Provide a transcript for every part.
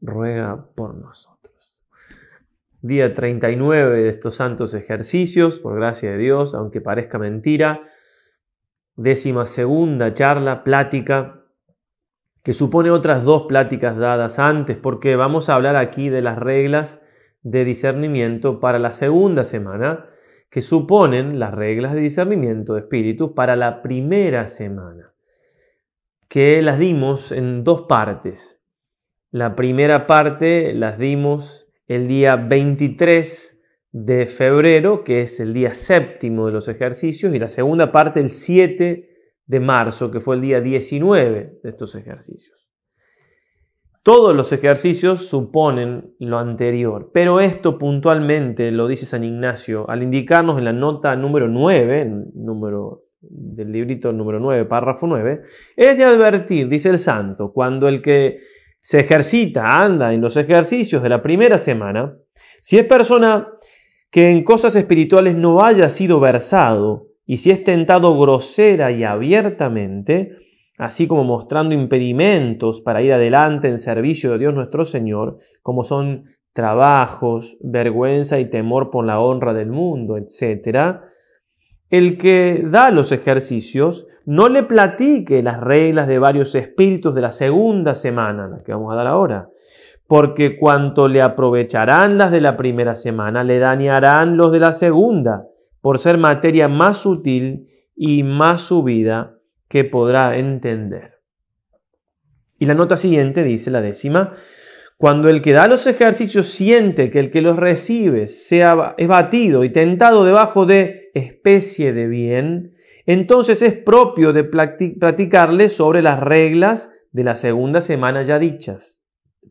ruega por nosotros. Día 39 de estos santos ejercicios, por gracia de Dios, aunque parezca mentira. Décima segunda charla, plática, que supone otras dos pláticas dadas antes, porque vamos a hablar aquí de las reglas de discernimiento para la segunda semana, que suponen las reglas de discernimiento de espíritus para la primera semana, que las dimos en dos partes. La primera parte las dimos el día 23 de febrero, que es el día séptimo de los ejercicios, y la segunda parte el 7 de marzo, que fue el día 19 de estos ejercicios. Todos los ejercicios suponen lo anterior, pero esto puntualmente lo dice San Ignacio al indicarnos en la nota número 9, número del librito número 9, párrafo 9, es de advertir, dice el santo, cuando el que se ejercita, anda en los ejercicios de la primera semana, si es persona que en cosas espirituales no haya sido versado y si es tentado grosera y abiertamente, así como mostrando impedimentos para ir adelante en servicio de Dios nuestro Señor, como son trabajos, vergüenza y temor por la honra del mundo, etc., el que da los ejercicios no le platique las reglas de varios espíritus de la segunda semana, la que vamos a dar ahora, porque cuanto le aprovecharán las de la primera semana, le dañarán los de la segunda, por ser materia más sutil y más subida que podrá entender. Y la nota siguiente dice, la décima, cuando el que da los ejercicios siente que el que los recibe sea, es batido y tentado debajo de especie de bien, entonces es propio de platicarle sobre las reglas de la segunda semana ya dichas.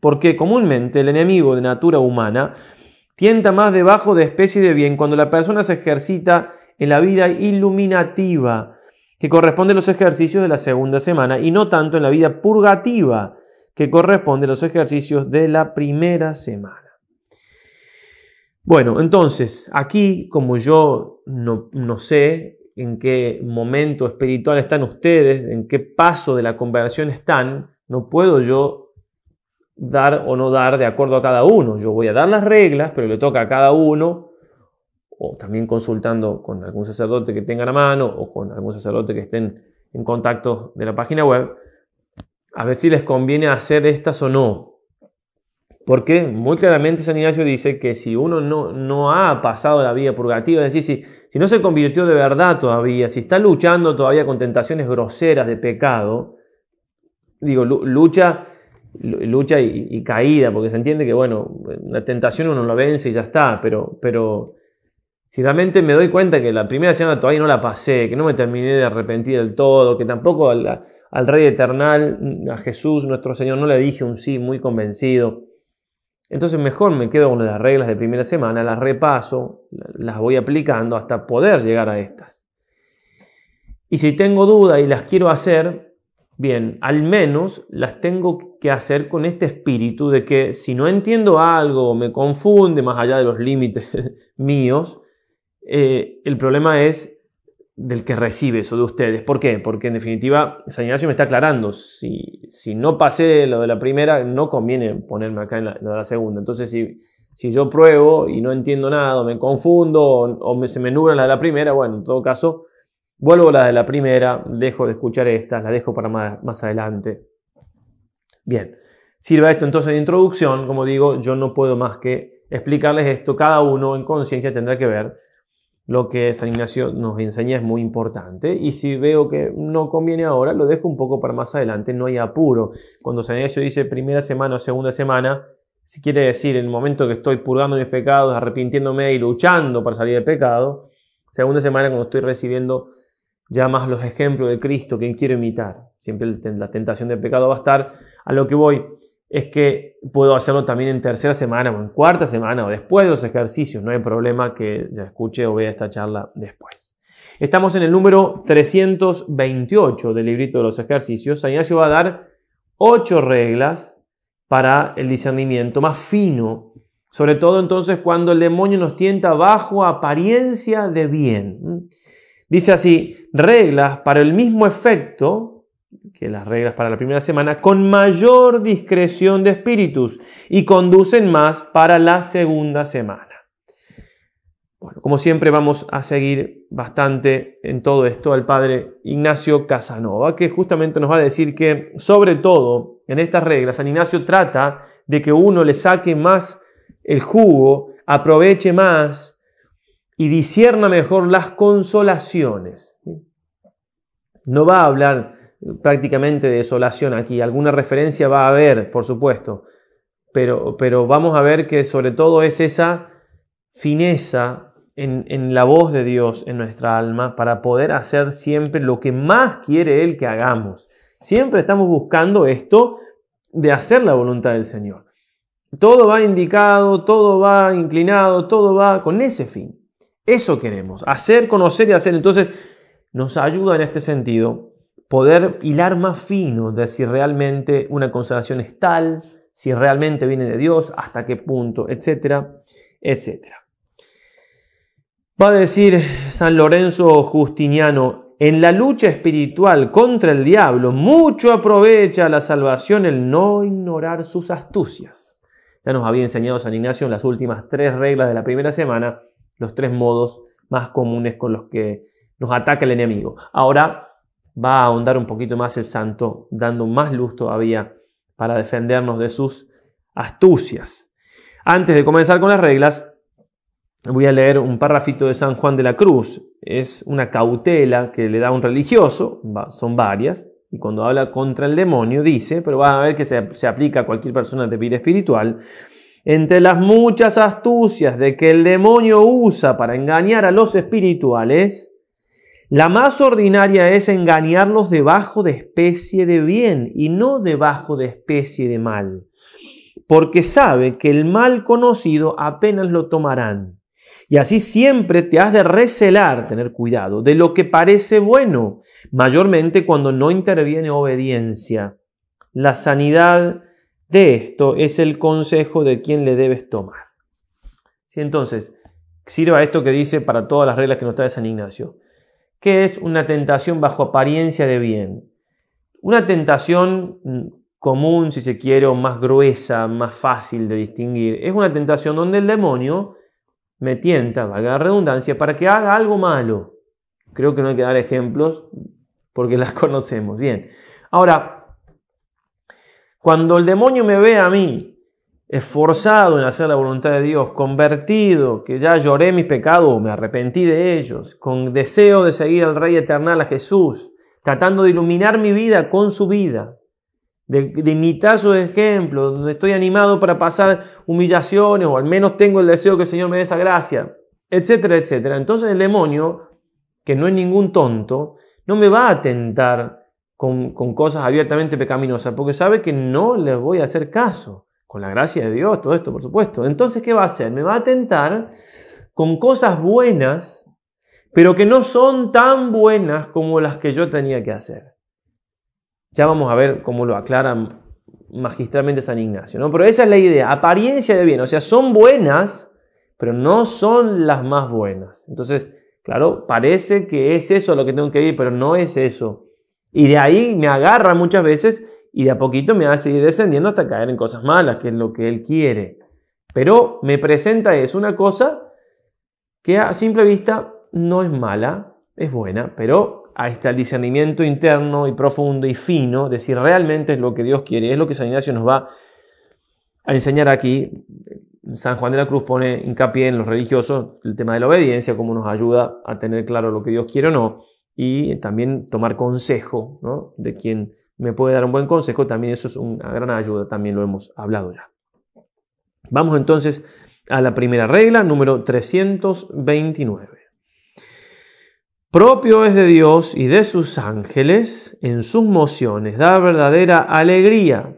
Porque comúnmente el enemigo de natura humana tienta más debajo de especie de bien cuando la persona se ejercita en la vida iluminativa, que corresponde a los ejercicios de la segunda semana, y no tanto en la vida purgativa, que corresponde a los ejercicios de la primera semana. Bueno, entonces, aquí como yo no, no, sé en qué momento espiritual están ustedes, en qué paso de la conversación están, no puedo yo dar o no dar de acuerdo a cada uno. Yo voy a dar las reglas, pero le toca a cada uno, o también consultando con algún sacerdote que tenga la mano, o con algún sacerdote que estén en contacto de la página web, a ver si les conviene hacer estas o no. Porque muy claramente San Ignacio dice que si uno no, no ha pasado la vía purgativa, es decir, si, si no se convirtió de verdad todavía, si está luchando todavía con tentaciones groseras de pecado, digo, lucha, lucha y, caída, porque se entiende que, bueno, la tentación uno la vence y ya está, pero, pero si realmente me doy cuenta que la primera semana todavía no la pasé, que no me terminé de arrepentir del todo, que tampoco al, al Rey Eternal, a Jesús, nuestro Señor, no le dije un sí muy convencido, entonces mejor me quedo con las reglas de primera semana, las repaso, las voy aplicando hasta poder llegar a estas. Y si tengo duda y las quiero hacer, bien, al menos las tengo que hacer con este espíritu de que si no entiendo algo me confunde más allá de los límites míos, eh, el problema es del que recibe eso de ustedes. ¿Por qué? Porque en definitiva San Ignacio me está aclarando, si, si no pasé lo de la primera, no conviene ponerme acá en la, de la segunda. Entonces, si, si yo pruebo y no entiendo nada, me confundo, o, me, se me nubla la de la primera, bueno, en todo caso, vuelvo a la de la primera, dejo de escuchar esta, la dejo para más, más adelante. Bien, sirva esto entonces de introducción, como digo, yo no puedo más que explicarles esto, cada uno en conciencia tendrá que ver lo que San Ignacio nos enseña es muy importante y si veo que no conviene ahora, lo dejo un poco para más adelante, no hay apuro. Cuando San Ignacio dice primera semana o segunda semana, si quiere decir en el momento que estoy purgando mis pecados, arrepintiéndome y luchando para salir del pecado, segunda semana cuando estoy recibiendo ya más los ejemplos de Cristo que quiero imitar, siempre la tentación del pecado va a estar a lo que voy es que puedo hacerlo también en tercera semana o en cuarta semana o después de los ejercicios. No hay problema que ya escuche o vea esta charla después. Estamos en el número 328 del librito de los ejercicios. San va a dar ocho reglas para el discernimiento más fino, sobre todo entonces cuando el demonio nos tienta bajo apariencia de bien. Dice así, reglas para el mismo efecto, que las reglas para la primera semana con mayor discreción de espíritus y conducen más para la segunda semana. Bueno, como siempre vamos a seguir bastante en todo esto al padre Ignacio Casanova, que justamente nos va a decir que sobre todo en estas reglas San Ignacio trata de que uno le saque más el jugo, aproveche más y disierna mejor las consolaciones. No va a hablar prácticamente de desolación aquí. Alguna referencia va a haber, por supuesto, pero, pero vamos a ver que sobre todo es esa fineza en, en la voz de Dios en nuestra alma para poder hacer siempre lo que más quiere Él que hagamos. Siempre estamos buscando esto de hacer la voluntad del Señor. Todo va indicado, todo va inclinado, todo va con ese fin. Eso queremos, hacer, conocer y hacer. Entonces, nos ayuda en este sentido poder hilar más fino de si realmente una consagración es tal, si realmente viene de Dios, hasta qué punto, etcétera, etcétera. Va a decir San Lorenzo Justiniano, en la lucha espiritual contra el diablo, mucho aprovecha la salvación el no ignorar sus astucias. Ya nos había enseñado San Ignacio en las últimas tres reglas de la primera semana, los tres modos más comunes con los que nos ataca el enemigo. Ahora va a ahondar un poquito más el santo, dando más luz todavía para defendernos de sus astucias. Antes de comenzar con las reglas, voy a leer un párrafito de San Juan de la Cruz. Es una cautela que le da un religioso, son varias, y cuando habla contra el demonio dice, pero van a ver que se aplica a cualquier persona de vida espiritual, entre las muchas astucias de que el demonio usa para engañar a los espirituales, la más ordinaria es engañarlos debajo de especie de bien y no debajo de especie de mal, porque sabe que el mal conocido apenas lo tomarán. Y así siempre te has de recelar, tener cuidado, de lo que parece bueno, mayormente cuando no interviene obediencia. La sanidad de esto es el consejo de quien le debes tomar. Si entonces, sirva esto que dice para todas las reglas que nos trae San Ignacio. ¿Qué es una tentación bajo apariencia de bien? Una tentación mm, común, si se quiere, o más gruesa, más fácil de distinguir, es una tentación donde el demonio me tienta, valga la redundancia, para que haga algo malo. Creo que no hay que dar ejemplos porque las conocemos bien. Ahora, cuando el demonio me ve a mí esforzado en hacer la voluntad de Dios, convertido, que ya lloré mis pecados, me arrepentí de ellos, con deseo de seguir al Rey Eternal, a Jesús, tratando de iluminar mi vida con su vida, de, imitar sus ejemplos, donde estoy animado para pasar humillaciones o al menos tengo el deseo que el Señor me dé esa gracia, etcétera, etcétera. Entonces el demonio, que no es ningún tonto, no me va a tentar con, con cosas abiertamente pecaminosas, porque sabe que no les voy a hacer caso con la gracia de Dios, todo esto, por supuesto. Entonces, ¿qué va a hacer? Me va a tentar con cosas buenas, pero que no son tan buenas como las que yo tenía que hacer. Ya vamos a ver cómo lo aclara magistralmente San Ignacio, ¿no? Pero esa es la idea, apariencia de bien, o sea, son buenas, pero no son las más buenas. Entonces, claro, parece que es eso lo que tengo que ir, pero no es eso. Y de ahí me agarra muchas veces y de a poquito me va a seguir descendiendo hasta caer en cosas malas, que es lo que él quiere. Pero me presenta es una cosa que a simple vista no es mala, es buena, pero ahí está el discernimiento interno y profundo y fino, de si realmente es lo que Dios quiere, es lo que San Ignacio nos va a enseñar aquí. San Juan de la Cruz pone hincapié en los religiosos el tema de la obediencia, cómo nos ayuda a tener claro lo que Dios quiere o no, y también tomar consejo de quien me puede dar un buen consejo, también eso es una gran ayuda, también lo hemos hablado ya. Vamos entonces a la primera regla, número 329. Propio es de Dios y de sus ángeles en sus mociones da verdadera alegría,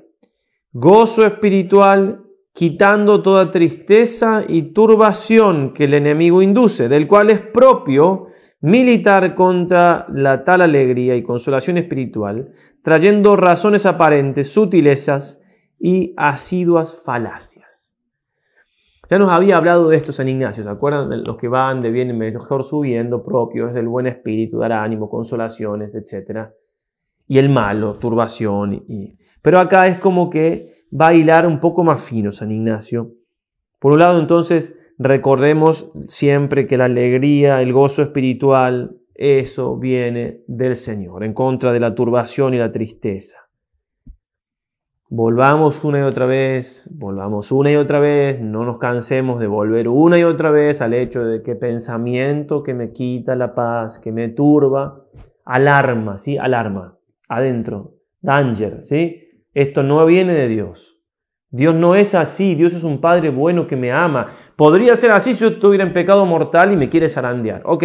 gozo espiritual, quitando toda tristeza y turbación que el enemigo induce, del cual es propio militar contra la tal alegría y consolación espiritual, trayendo razones aparentes, sutilezas y asiduas falacias. Ya nos había hablado de esto San Ignacio, ¿se acuerdan? Los que van de bien en mejor subiendo, propios del buen espíritu, dar ánimo, consolaciones, etc. Y el malo, turbación. Y... Pero acá es como que va a hilar un poco más fino San Ignacio. Por un lado, entonces, Recordemos siempre que la alegría, el gozo espiritual, eso viene del Señor, en contra de la turbación y la tristeza. Volvamos una y otra vez, volvamos una y otra vez, no nos cansemos de volver una y otra vez al hecho de que pensamiento que me quita la paz, que me turba, alarma, ¿sí? Alarma, adentro, danger, ¿sí? Esto no viene de Dios. Dios no es así, Dios es un Padre bueno que me ama. Podría ser así si yo estuviera en pecado mortal y me quiere zarandear, ok.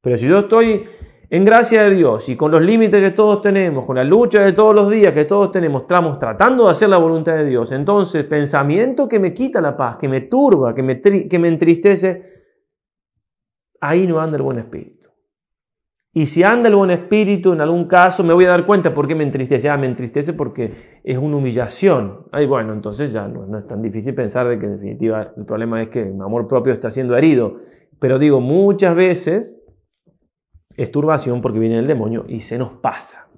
Pero si yo estoy en gracia de Dios y con los límites que todos tenemos, con la lucha de todos los días que todos tenemos, estamos tratando de hacer la voluntad de Dios, entonces pensamiento que me quita la paz, que me turba, que me, que me entristece, ahí no anda el buen espíritu. Y si anda el buen espíritu en algún caso, me voy a dar cuenta por qué me entristece. Ah, me entristece porque es una humillación. Ay, bueno, entonces ya no, es tan difícil pensar de que en definitiva el problema es que mi amor propio está siendo herido. Pero digo, muchas veces es turbación porque viene el demonio y se nos pasa.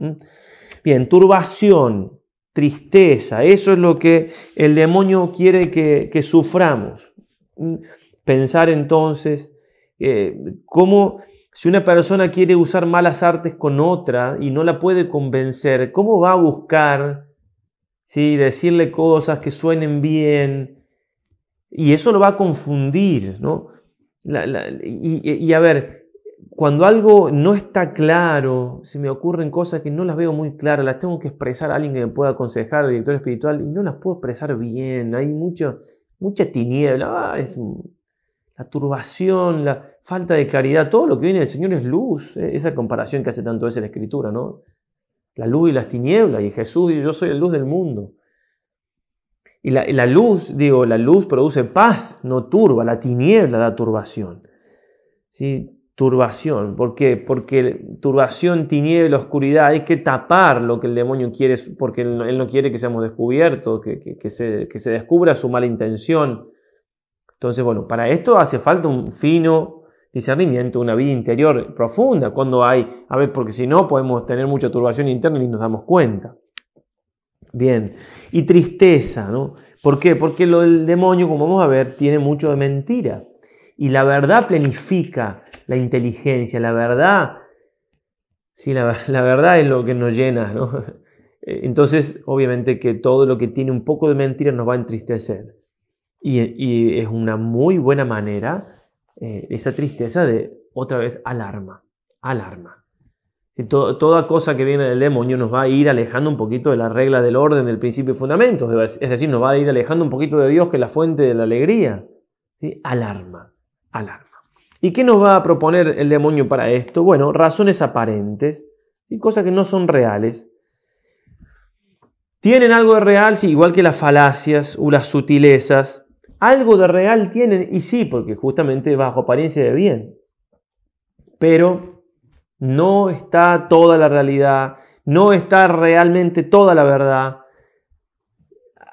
Bien, turbación, tristeza, eso es lo que el demonio quiere que, suframos. Pensar entonces eh, cómo si una persona quiere usar malas artes con otra y no la puede convencer, ¿cómo va a buscar ¿sí? decirle cosas que suenen bien? Y eso lo va a confundir, ¿no? y, a ver, cuando algo no está claro, se me ocurren cosas que no las veo muy claras, las tengo que expresar a alguien que me pueda aconsejar, director espiritual, y no las puedo expresar bien, hay mucho, mucha tiniebla, ah, es la turbación, la falta de claridad, todo lo que viene del Señor es luz. Eh, esa comparación que hace tanto es la Escritura, ¿no? La luz y las tinieblas, y Jesús dice, yo soy la luz del mundo. Y la, la, luz, digo, la luz produce paz, no turba, la tiniebla da turbación. ¿Sí? Turbación, ¿por qué? Porque turbación, tiniebla, oscuridad, hay que tapar lo que el demonio quiere, porque él no, quiere que seamos descubiertos, que, que, se, que se descubra su mala intención entonces, bueno, para esto hace falta un fino discernimiento, una vida interior profunda, cuando hay, a ver, porque si no podemos tener mucha turbación interna y nos damos cuenta. Bien, y tristeza, ¿no? ¿Por qué? Porque lo del demonio, como vamos a ver, tiene mucho de mentira. Y la verdad planifica la inteligencia, la verdad, sí, la, la verdad es lo que nos llena, ¿no? Entonces, obviamente que todo lo que tiene un poco de mentira nos va a entristecer. Y, es una muy buena manera eh, esa tristeza de, otra vez, alarma, alarma. toda cosa que viene del demonio nos va a ir alejando un poquito de la regla del orden, del principio y fundamento. Es decir, nos va a ir alejando un poquito de Dios, que es la fuente de la alegría. ¿Sí? Alarma, alarma. ¿Y qué nos va a proponer el demonio para esto? Bueno, razones aparentes y cosas que no son reales. Tienen algo de real, sí, igual que las falacias o las sutilezas, algo de real tienen, y sí, porque justamente bajo apariencia de bien, pero no está toda la realidad, no está realmente toda la verdad.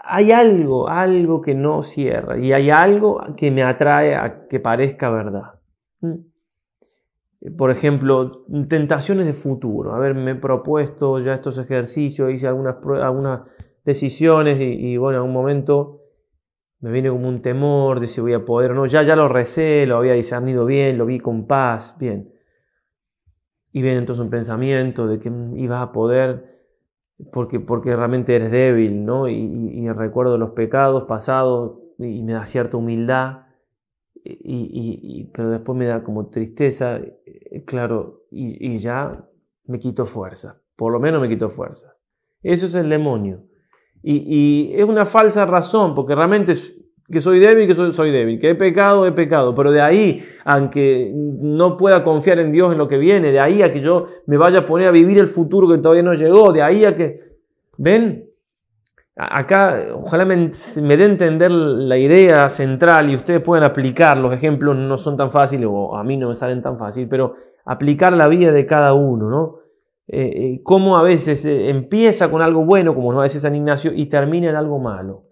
Hay algo, algo que no cierra y hay algo que me atrae a que parezca verdad. ¿Mm? Por ejemplo, tentaciones de futuro. A ver, me he propuesto ya estos ejercicios, hice algunas, algunas decisiones y, y bueno, en un momento me viene como un temor de si voy a poder o no. Ya, ya lo recé, lo había discernido bien, lo vi con paz, bien. Y viene entonces un pensamiento de que mm, ibas a poder porque, porque realmente eres débil, ¿no? Y, recuerdo los pecados pasados y, me da cierta humildad, y, pero después me da como tristeza, eh, claro, y, ya me quito fuerza, por lo menos me quito fuerza. Eso es el demonio. Y, es una falsa razón, porque realmente que soy débil, que soy, débil, que he pecado, he pecado, pero de ahí, aunque no pueda confiar en Dios en lo que viene, de ahí a que yo me vaya a poner a vivir el futuro que todavía no llegó, de ahí a que, ven, acá ojalá me, dé dé entender la idea central y ustedes puedan aplicar, los ejemplos no son tan fáciles o a mí no me salen tan fácil, pero aplicar la vida de cada uno, ¿no? Eh, eh, cómo a veces eh, empieza con algo bueno, como a dice San Ignacio, y termina en algo malo.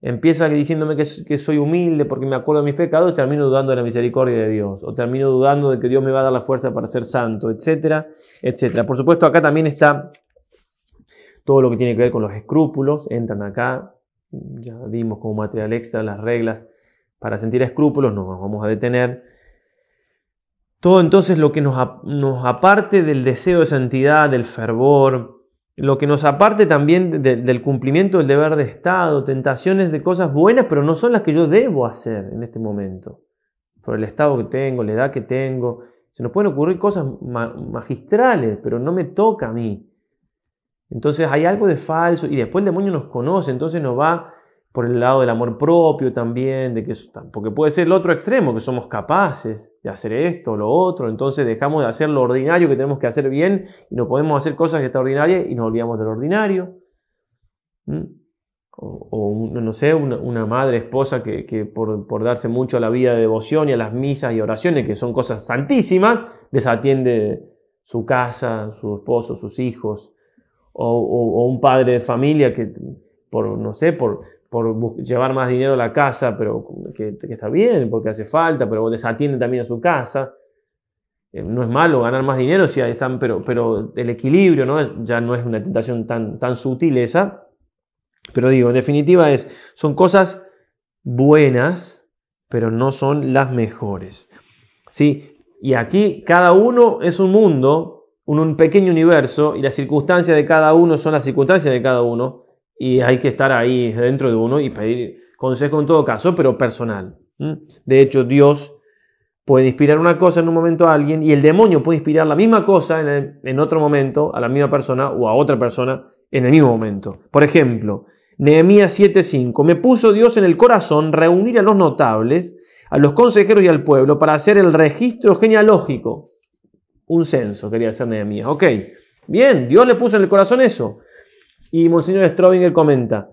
Empieza diciéndome que, soy humilde porque me acuerdo de mis pecados y termino dudando de la misericordia de Dios, o termino dudando de que Dios me va a dar la fuerza para ser santo, etcétera, etcétera. Por supuesto, acá también está todo lo que tiene que ver con los escrúpulos, entran acá, ya dimos como material extra las reglas para sentir escrúpulos, no nos vamos a detener, todo entonces lo que nos, nos aparte del deseo de santidad, del fervor, lo que nos aparte también del cumplimiento del deber de Estado, tentaciones de cosas buenas, pero no son las que yo debo hacer en este momento. Por el estado que tengo, la edad que tengo, se nos pueden ocurrir cosas magistrales, pero no me toca a mí. Entonces hay algo de falso y después el demonio nos conoce, entonces nos va por el lado del amor propio también, de que porque puede ser el otro extremo, que somos capaces de hacer esto, lo otro, entonces dejamos de hacer lo ordinario que tenemos que hacer bien y no podemos hacer cosas extraordinarias y nos olvidamos de lo ordinario. ¿Mm? O, no sé, una, madre, esposa que, por, darse mucho a la vida de devoción y a las misas y oraciones, que son cosas santísimas, desatiende su casa, su esposo, sus hijos, o, o un padre de familia que por, no sé, por, por llevar más dinero a la casa, pero que, está bien, porque hace falta, pero desatienden también a su casa. Eh, no es malo ganar más dinero, si están, pero, pero el equilibrio ¿no? ya no es una tentación tan, tan sutil esa. Pero digo, en definitiva es, son cosas buenas, pero no son las mejores. ¿Sí? Y aquí cada uno es un mundo, un pequeño universo, y las circunstancias de cada uno son las circunstancias de cada uno y hay que estar ahí dentro de uno y pedir consejo en todo caso, pero personal. De hecho, Dios puede inspirar una cosa en un momento a alguien y el demonio puede inspirar la misma cosa en, otro momento a la misma persona o a otra persona en el mismo momento. Por ejemplo, Nehemías 7:5, me puso Dios en el corazón reunir a los notables, a los consejeros y al pueblo para hacer el registro genealógico. Un censo quería hacer Nehemías. Ok, bien, Dios le puso en el corazón eso. Y Monseñor Strobinger comenta,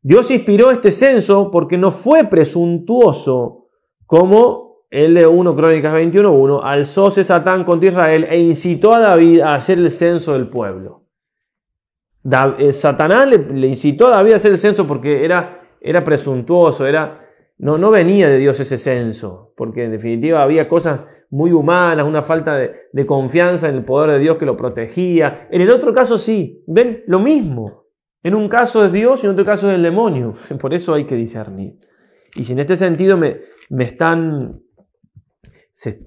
Dios inspiró este censo porque no fue presuntuoso como el de 1 Crónicas 21.1, alzóse Satán contra Israel e incitó a David a hacer el censo del pueblo. Eh, Satanás le, incitó a David a hacer el censo porque era, era presuntuoso, era, no, no venía de Dios ese censo, porque en definitiva había cosas muy humanas, una falta de, confianza en el poder de Dios que lo protegía. En el otro caso sí, ven lo mismo. En un caso es Dios y en otro caso es el demonio. Por eso hay que discernir. Y si en este sentido me, me están... Se,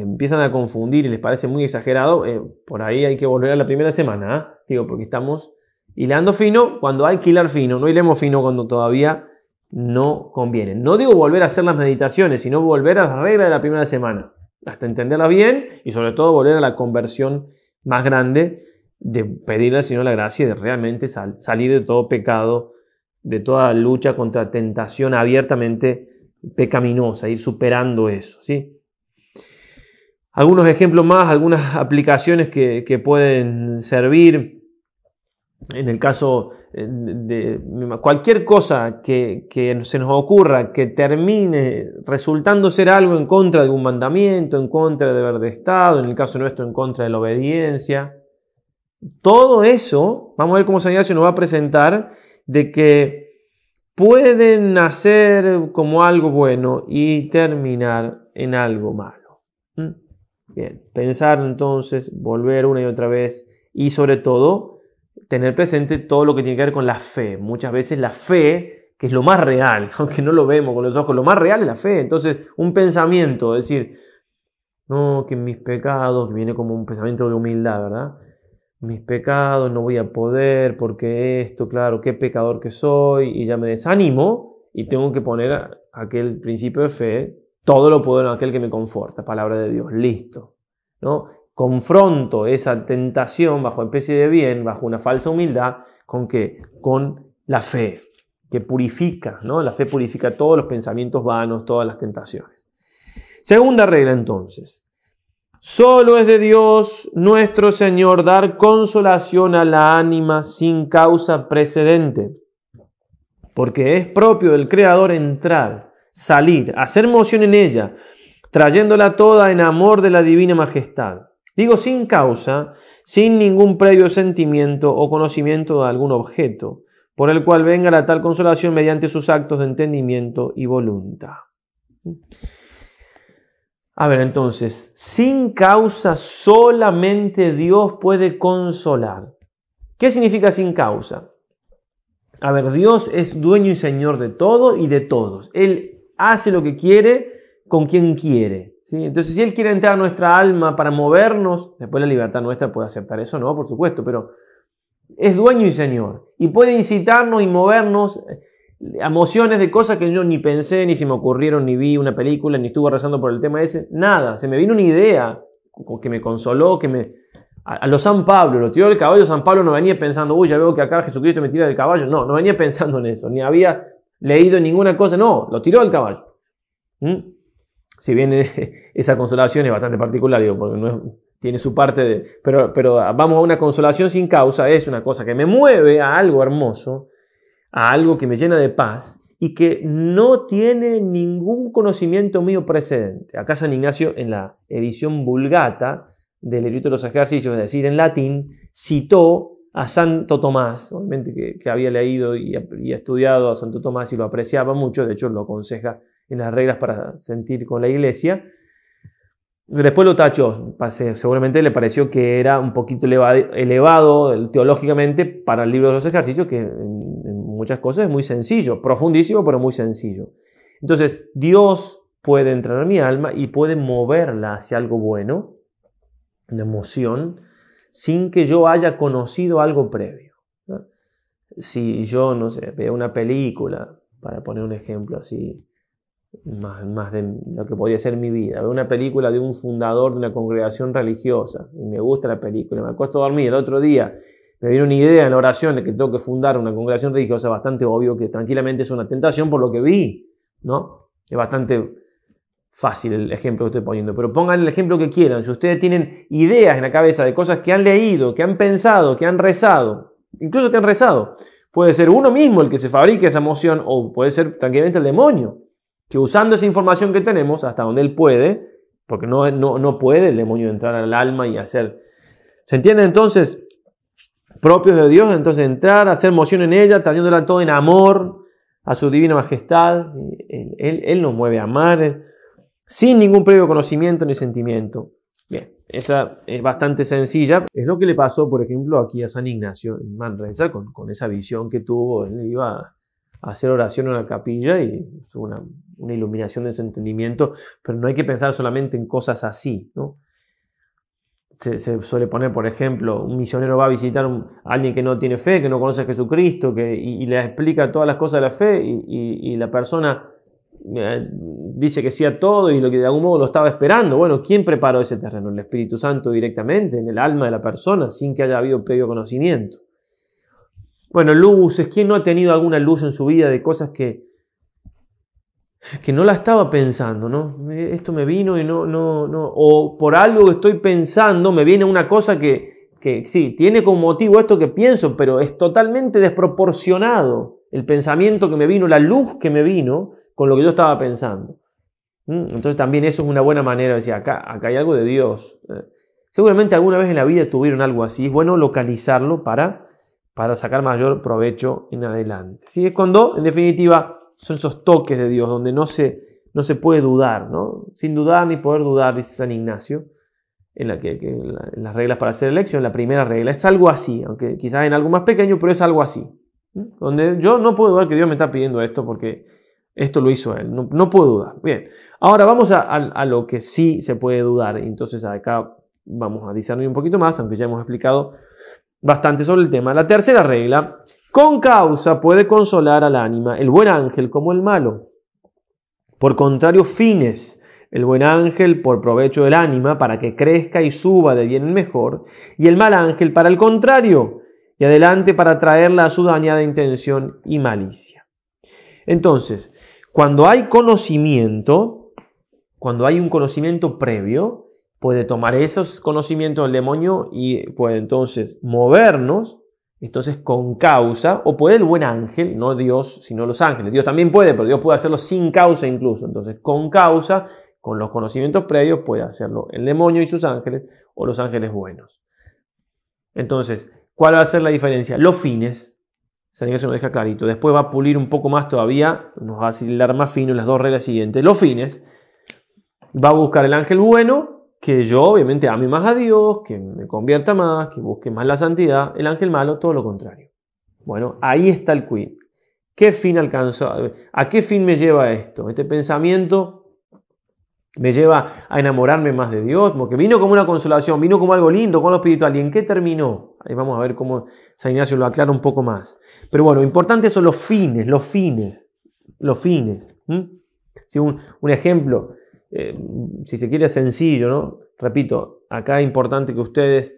empiezan a confundir y les parece muy exagerado, eh, por ahí hay que volver a la primera semana, ¿ah? digo, porque estamos hilando fino cuando hay que hilar fino, no hilemos fino cuando todavía no conviene. No digo volver a hacer las meditaciones, sino volver a la regla de la primera semana hasta entenderla bien y sobre todo volver a la conversión más grande de pedirle al Señor la gracia de realmente salir de todo pecado, de toda lucha contra tentación abiertamente pecaminosa, ir superando eso, ¿sí? Algunos ejemplos más, algunas aplicaciones que pueden servir. En el caso eh, de, cualquier cosa que, que, se nos ocurra que termine resultando ser algo en contra de un mandamiento, en contra del deber de Estado, en el caso nuestro en contra de la obediencia, todo eso, vamos a ver cómo San Ignacio nos va a presentar, de que pueden nacer como algo bueno y terminar en algo malo. ¿Mm? Bien, pensar entonces, volver una y otra vez y sobre todo tener presente todo lo que tiene que ver con la fe. Muchas veces la fe, que es lo más real, aunque no lo vemos con los ojos, lo más real es la fe. Entonces, un pensamiento, decir, no, que mis pecados, que viene como un pensamiento de humildad, ¿verdad? Mis pecados, no voy a poder, porque esto, claro, qué pecador que soy, y ya me desánimo y tengo que poner aquel principio de fe, todo lo puedo en aquel que me conforta, palabra de Dios, listo. ¿no? confronto esa tentación bajo especie de bien, bajo una falsa humildad, ¿con Con la fe, que purifica, ¿no? La fe purifica todos los pensamientos vanos, todas las tentaciones. Segunda regla entonces. Solo es de Dios nuestro Señor dar consolación a la ánima sin causa precedente, porque es propio del Creador entrar, salir, hacer moción en ella, trayéndola toda en amor de la divina majestad Digo sin causa, sin ningún previo sentimiento o conocimiento de algún objeto, por el cual venga la tal consolación mediante sus actos de entendimiento y voluntad. A ver, entonces, sin causa solamente Dios puede consolar. ¿Qué significa sin causa? A ver, Dios es dueño y señor de todo y de todos. Él hace lo que quiere con quien quiere. Entonces, si Él quiere entrar a nuestra alma para movernos, después la libertad nuestra puede aceptar eso, no, por supuesto, pero es dueño y Señor. Y puede incitarnos y movernos eh, a emociones de cosas que yo ni pensé, ni se me ocurrieron, ni vi una película, ni estuve rezando por el tema ese, nada. Se me vino una idea que me consoló, que me... A, los San Pablo, lo tiró del caballo, San Pablo no venía pensando, uy, ya veo que acá Jesucristo me tira del caballo. No, no venía pensando en eso, ni había leído ninguna cosa, no, lo tiró del caballo. ¿Mm? si bien eh, esa consolación es bastante particular, digo, porque no tiene su parte de... Pero, pero ah, vamos a una consolación sin causa, es una cosa que me mueve a algo hermoso, a algo que me llena de paz y que no tiene ningún conocimiento mío precedente. Acá San Ignacio en la edición vulgata del Erito de los Ejercicios, es decir, en latín, citó a Santo Tomás, obviamente que, que había leído y, y, estudiado a Santo Tomás y lo apreciaba mucho, de hecho lo aconseja en las reglas para sentir con la iglesia. Después lo tachó, seguramente le pareció que era un poquito elevado, teológicamente para el libro de los ejercicios, que en, muchas cosas es muy sencillo, profundísimo, pero muy sencillo. Entonces, Dios puede entrar en mi alma y puede moverla hacia algo bueno, una emoción, sin que yo haya conocido algo previo. Si yo, no sé, veo una película, para poner un ejemplo así, más, de lo que podría ser mi vida. Veo una película de un fundador de una congregación religiosa y me gusta la película. Me acuesto a dormir el otro día. Me vino una idea en la oración de que tengo que fundar una congregación religiosa bastante obvio, que tranquilamente es una tentación por lo que vi, ¿no? Es bastante fácil el ejemplo que estoy poniendo, pero pongan el ejemplo que quieran. Si ustedes tienen ideas en la cabeza de cosas que han leído, que han pensado, que han rezado, incluso que han rezado, puede ser uno mismo el que se fabrique esa emoción o puede ser tranquilamente el demonio que usando esa información que tenemos, hasta donde él puede, porque no, no, no puede el demonio entrar al alma y hacer. ¿Se entiende entonces? Propios de Dios, entonces entrar, hacer moción en ella, trayéndola todo en amor a su divina majestad. Eh, él, nos mueve a amar eh, sin ningún previo conocimiento ni sentimiento. Bien, esa es bastante sencilla. Es lo que le pasó, por ejemplo, aquí a San Ignacio en Manresa con, con esa visión que tuvo. Él iba hacer oración en la capilla y una, una iluminación de su entendimiento, pero no hay que pensar solamente en cosas así, Se, suele poner, por ejemplo, un misionero va a visitar a alguien que no tiene fe, que no conoce a Jesucristo, que, y, le explica todas las cosas de la fe y, y la persona eh, dice que sí a todo y lo que de algún modo lo estaba esperando. Bueno, ¿quién preparó ese terreno? El Espíritu Santo directamente, en el alma de la persona, sin que haya habido previo conocimiento. Bueno, ¿es ¿quién no ha tenido alguna luz en su vida de cosas que, que no la estaba pensando, ¿no? Eh, esto me vino y no, no, no. O por algo que estoy pensando, me viene una cosa que, que sí, tiene como motivo esto que pienso, pero es totalmente desproporcionado el pensamiento que me vino, la luz que me vino con lo que yo estaba pensando. Mm, entonces también eso es una buena manera de decir, acá, acá hay algo de Dios. Eh, seguramente alguna vez en la vida tuvieron algo así. Es bueno localizarlo para para sacar mayor provecho en adelante. es cuando, en definitiva, son esos toques de Dios donde no se, no se puede dudar, ¿no? Sin dudar ni poder dudar, dice San Ignacio, en, las reglas para hacer elección, la primera regla. Es algo así, aunque quizás en algo más pequeño, pero es algo así. Donde yo no puedo dudar que Dios me está pidiendo esto porque esto lo hizo Él, no, puedo dudar. Bien, ahora vamos a, lo que sí se puede dudar. Entonces acá vamos a discernir un poquito más, aunque ya hemos explicado bastante sobre el tema. La tercera regla, con causa puede consolar al ánima, el buen ángel como el malo. Por contrario, fines, el buen ángel por provecho del ánima, para que crezca y suba de bien en mejor, y el mal ángel para el contrario, y adelante para traerla a su dañada intención y malicia. Entonces, cuando hay conocimiento, cuando hay un conocimiento previo, puede tomar esos conocimientos del demonio y puede entonces movernos, entonces con causa, o puede el buen ángel, no Dios, sino los ángeles. Dios también puede, pero Dios puede hacerlo sin causa incluso. Entonces, con causa, con los conocimientos previos, puede hacerlo el demonio y sus ángeles, o los ángeles buenos. Entonces, ¿cuál va a ser la diferencia? Los fines. San se nos deja clarito. Después va a pulir un poco más todavía, nos va a el más fino las dos reglas siguientes. Los fines. Va a buscar el ángel bueno que yo obviamente ame más a Dios, que me convierta más, que busque más la santidad. El ángel malo, todo lo contrario. Bueno, ahí está el quid. ¿Qué fin alcanzó? ¿A qué fin me lleva esto? Este pensamiento me lleva a enamorarme más de Dios, porque vino como una consolación, vino como algo lindo, con lo espiritual. ¿Y en qué terminó? Ahí vamos a ver cómo San Ignacio lo aclara un poco más. Pero bueno, importantes son los fines, los fines, los fines. un ejemplo, eh, si se quiere, sencillo, ¿no? Repito, acá es importante que ustedes,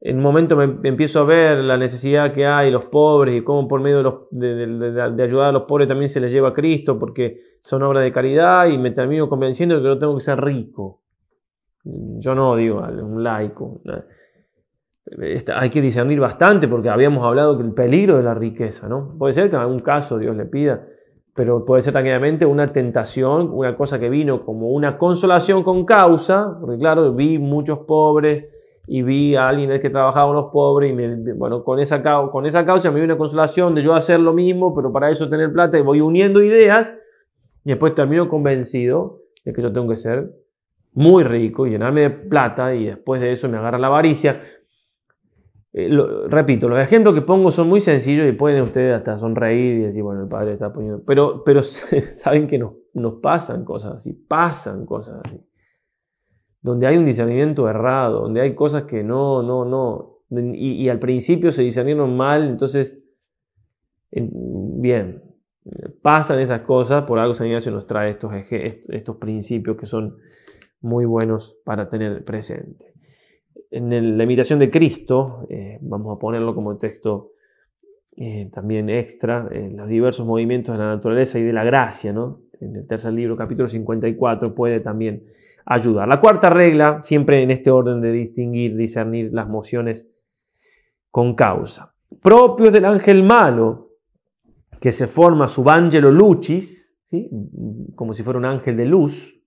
en un momento me, empiezo a ver la necesidad que hay, los pobres, y cómo por medio de, ayudar a los pobres también se les lleva a Cristo, porque son obras de caridad, y me termino convenciendo de que no tengo que ser rico. Yo no digo, un laico. hay que discernir bastante porque habíamos hablado que el peligro de la riqueza, ¿no? Puede ser que en algún caso Dios le pida pero puede ser tranquilamente una tentación, una cosa que vino como una consolación con causa, porque claro, vi muchos pobres y vi a alguien que trabajaba los pobres y me, bueno, con esa, con esa causa me dio una consolación de yo hacer lo mismo, pero para eso tener plata y voy uniendo ideas y después termino convencido de que yo tengo que ser muy rico y llenarme de plata y después de eso me agarra la avaricia. Eh, repito, los ejemplos que pongo son muy sencillos y pueden ustedes hasta sonreír y decir, bueno, el padre está poniendo. Pero, pero saben que nos, nos pasan cosas así, pasan cosas así. Donde hay un discernimiento errado, donde hay cosas que no, no, no. Y, al principio se discernieron mal, entonces, bien, pasan esas cosas, por algo se Ignacio nos trae estos, estos principios que son muy buenos para tener presente en la imitación de Cristo, eh, vamos a ponerlo como texto eh, también extra, en eh, los diversos movimientos de la naturaleza y de la gracia, ¿no? en el tercer libro, capítulo 54, puede también ayudar. La cuarta regla, siempre en este orden de distinguir, discernir las mociones con causa. Propios del ángel malo, que se forma su Vangelo Lucis, ¿sí? Mm, como si fuera un ángel de luz,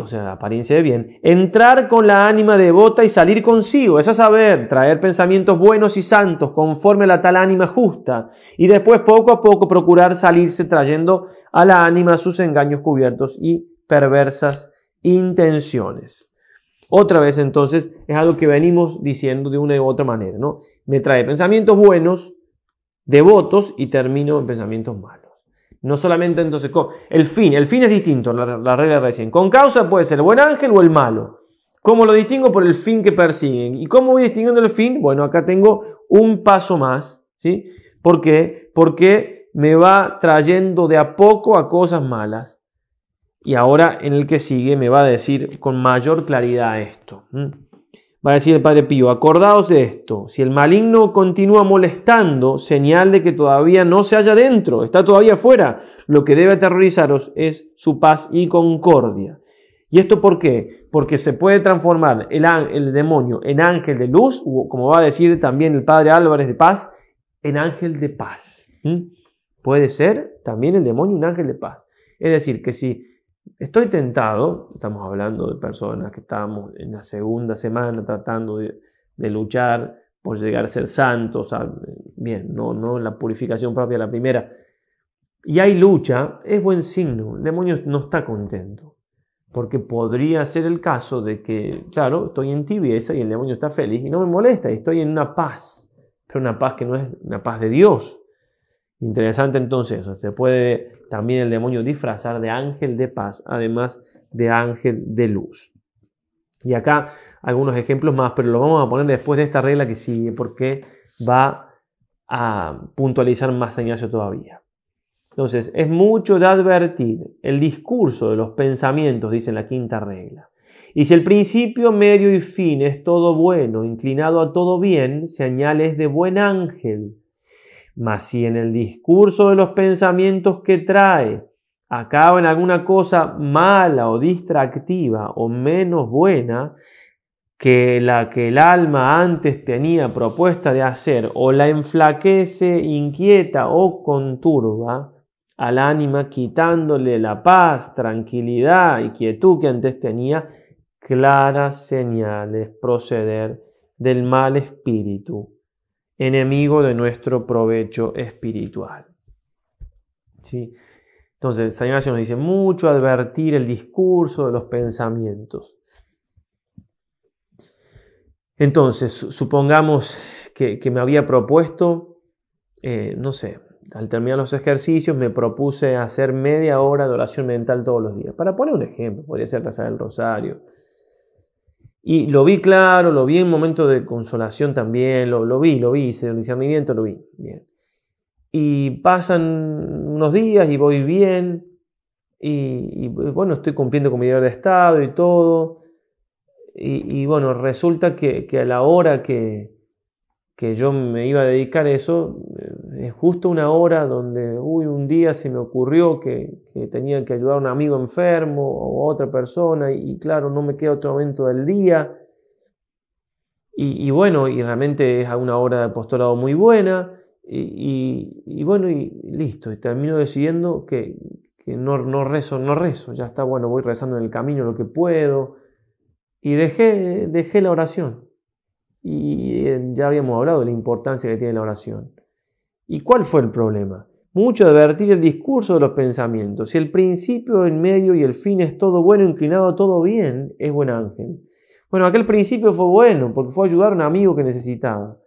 o sea, apariencia de bien, entrar con la ánima devota y salir consigo, es a saber, traer pensamientos buenos y santos conforme a la tal ánima justa, y después poco a poco procurar salirse trayendo a la ánima sus engaños cubiertos y perversas intenciones. Otra vez entonces es algo que venimos diciendo de una u otra manera, ¿no? Me trae pensamientos buenos, devotos y termino en pensamientos malos. No solamente entonces, el fin, el fin es distinto, la, regla de recién. Con causa puede ser el buen ángel o el malo. ¿Cómo lo distingo? Por el fin que persiguen. ¿Y cómo voy distinguiendo el fin? Bueno, acá tengo un paso más, ¿sí? ¿Por qué? Porque me va trayendo de a poco a cosas malas. Y ahora en el que sigue me va a decir con mayor claridad esto. Va a decir el Padre Pío, acordaos de esto, si el maligno continúa molestando, señal de que todavía no se halla dentro, está todavía fuera, lo que debe aterrorizaros es su paz y concordia. ¿Y esto por qué? Porque se puede transformar el, demonio en ángel de luz, o como va a decir también el Padre Álvarez de Paz, en ángel de paz. Puede ser también el demonio un ángel de paz. Es decir, que si Estoy tentado, estamos hablando de personas que estamos en la segunda semana tratando de, luchar por llegar a ser santos, a, bien, no, no la purificación propia la primera, y hay lucha, es buen signo, el demonio no está contento, porque podría ser el caso de que, claro, estoy en tibieza y el demonio está feliz y no me molesta, y estoy en una paz, pero una paz que no es una paz de Dios, Interesante entonces, se puede también el demonio disfrazar de ángel de paz, además de ángel de luz. Y acá algunos ejemplos más, pero lo vamos a poner después de esta regla que sigue, porque va a puntualizar más señales todavía. Entonces, es mucho de advertir el discurso de los pensamientos, dice la quinta regla. Y si el principio, medio y fin es todo bueno, inclinado a todo bien, señal es de buen ángel mas si en el discurso de los pensamientos que trae acaba en alguna cosa mala o distractiva o menos buena que la que el alma antes tenía propuesta de hacer, o la enflaquece, inquieta o conturba al ánima, quitándole la paz, tranquilidad y quietud que antes tenía, claras señales proceder del mal espíritu enemigo de nuestro provecho espiritual. ¿Sí? Entonces, San Ignacio nos dice mucho advertir el discurso de los pensamientos. Entonces, supongamos que, me había propuesto, eh, no sé, al terminar los ejercicios me propuse hacer media hora de oración mental todos los días. Para poner un ejemplo, podría ser rezar el rosario, y lo vi claro, lo vi en momentos de consolación también, lo, vi, lo vi, hice el discernimiento, lo vi. Bien. Y pasan unos días y voy bien, y, pues, bueno, estoy cumpliendo con mi deber de Estado y todo. Y, bueno, resulta que, a la hora que, que yo me iba a dedicar a eso, eh, es justo una hora donde, uy, un día se me ocurrió que, tenía que ayudar a un amigo enfermo o a otra persona y, claro, no me queda otro momento del día. Y, bueno, y realmente es una hora de apostolado muy buena y, bueno, y listo, y termino decidiendo que, que no, no rezo, no rezo, ya está, bueno, voy rezando en el camino lo que puedo y dejé, dejé la oración y eh, ya habíamos hablado de la importancia que tiene la oración. ¿Y cuál fue el problema? Mucho advertir el discurso de los pensamientos. Si el principio, el medio y el fin es todo bueno, inclinado a todo bien, es buen ángel. Bueno, aquel principio fue bueno porque fue ayudar a un amigo que necesitaba.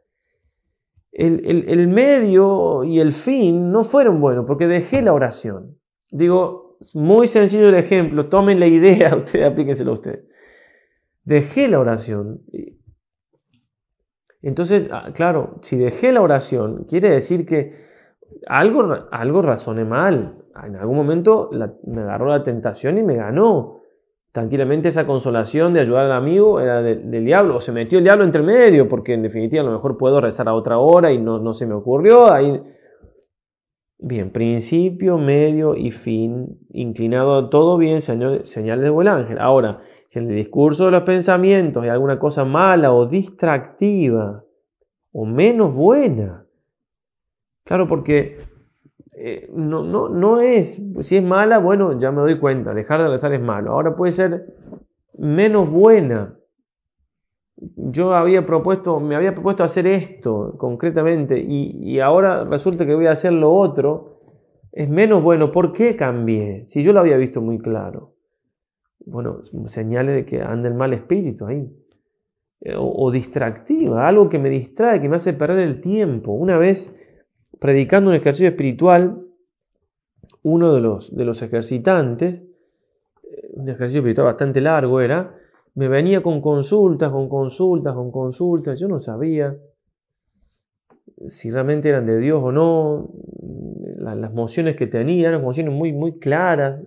El, medio y el fin no fueron buenos porque dejé la oración. Digo, muy sencillo el ejemplo, tomen la idea, ustedes aplíquenselo a ustedes. Dejé la oración entonces, ah, claro, si dejé la oración, quiere decir que algo, algo razoné mal. En algún momento me agarró la tentación y me ganó. Tranquilamente esa consolación de ayudar al amigo era del diablo, o se metió el diablo entre medio, porque en definitiva a lo mejor puedo rezar a otra hora y no, no se me ocurrió, ahí Bien, principio, medio y fin, inclinado a todo bien, señal, señales de buen ángel. Ahora, si en el discurso de los pensamientos hay alguna cosa mala o distractiva o menos buena, claro, porque eh, no, no, no es, si es mala, bueno, ya me doy cuenta, dejar de rezar es malo. Ahora puede ser menos buena, yo había propuesto, me había propuesto hacer esto concretamente y, ahora resulta que voy a hacer lo otro, es menos bueno. ¿Por qué cambié? Si yo lo había visto muy claro. Bueno, señales de que anda el mal espíritu ahí. Eh, o, distractiva, algo que me distrae, que me hace perder el tiempo. Una vez predicando un ejercicio espiritual, uno de los, de los ejercitantes, eh, un ejercicio espiritual bastante largo era, me venía con consultas, con consultas, con consultas. Yo no sabía si realmente eran de Dios o no. Las, mociones que tenía eran mociones muy, muy claras.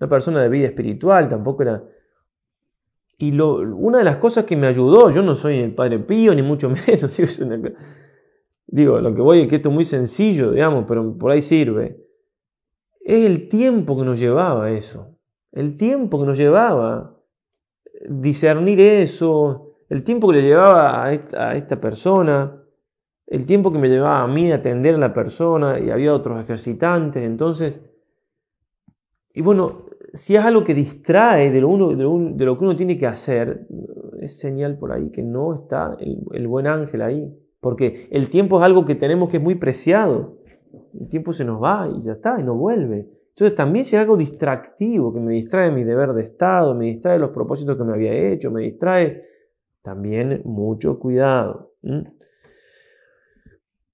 Una persona de vida espiritual tampoco era... Y lo, una de las cosas que me ayudó, yo no soy el Padre Pío, ni mucho menos. Digo, lo que voy es que esto es muy sencillo, digamos, pero por ahí sirve. Es el tiempo que nos llevaba eso. El tiempo que nos llevaba discernir eso, el tiempo que le llevaba a esta, persona, el tiempo que me llevaba a mí atender a la persona y había otros ejercitantes, entonces, y bueno, si es algo que distrae de lo, uno, de lo que uno tiene que hacer, es señal por ahí que no está el, el, buen ángel ahí, porque el tiempo es algo que tenemos que es muy preciado, el tiempo se nos va y ya está, y no vuelve. Entonces también si hay algo distractivo que me distrae mi deber de Estado, me distrae los propósitos que me había hecho, me distrae, también mucho cuidado.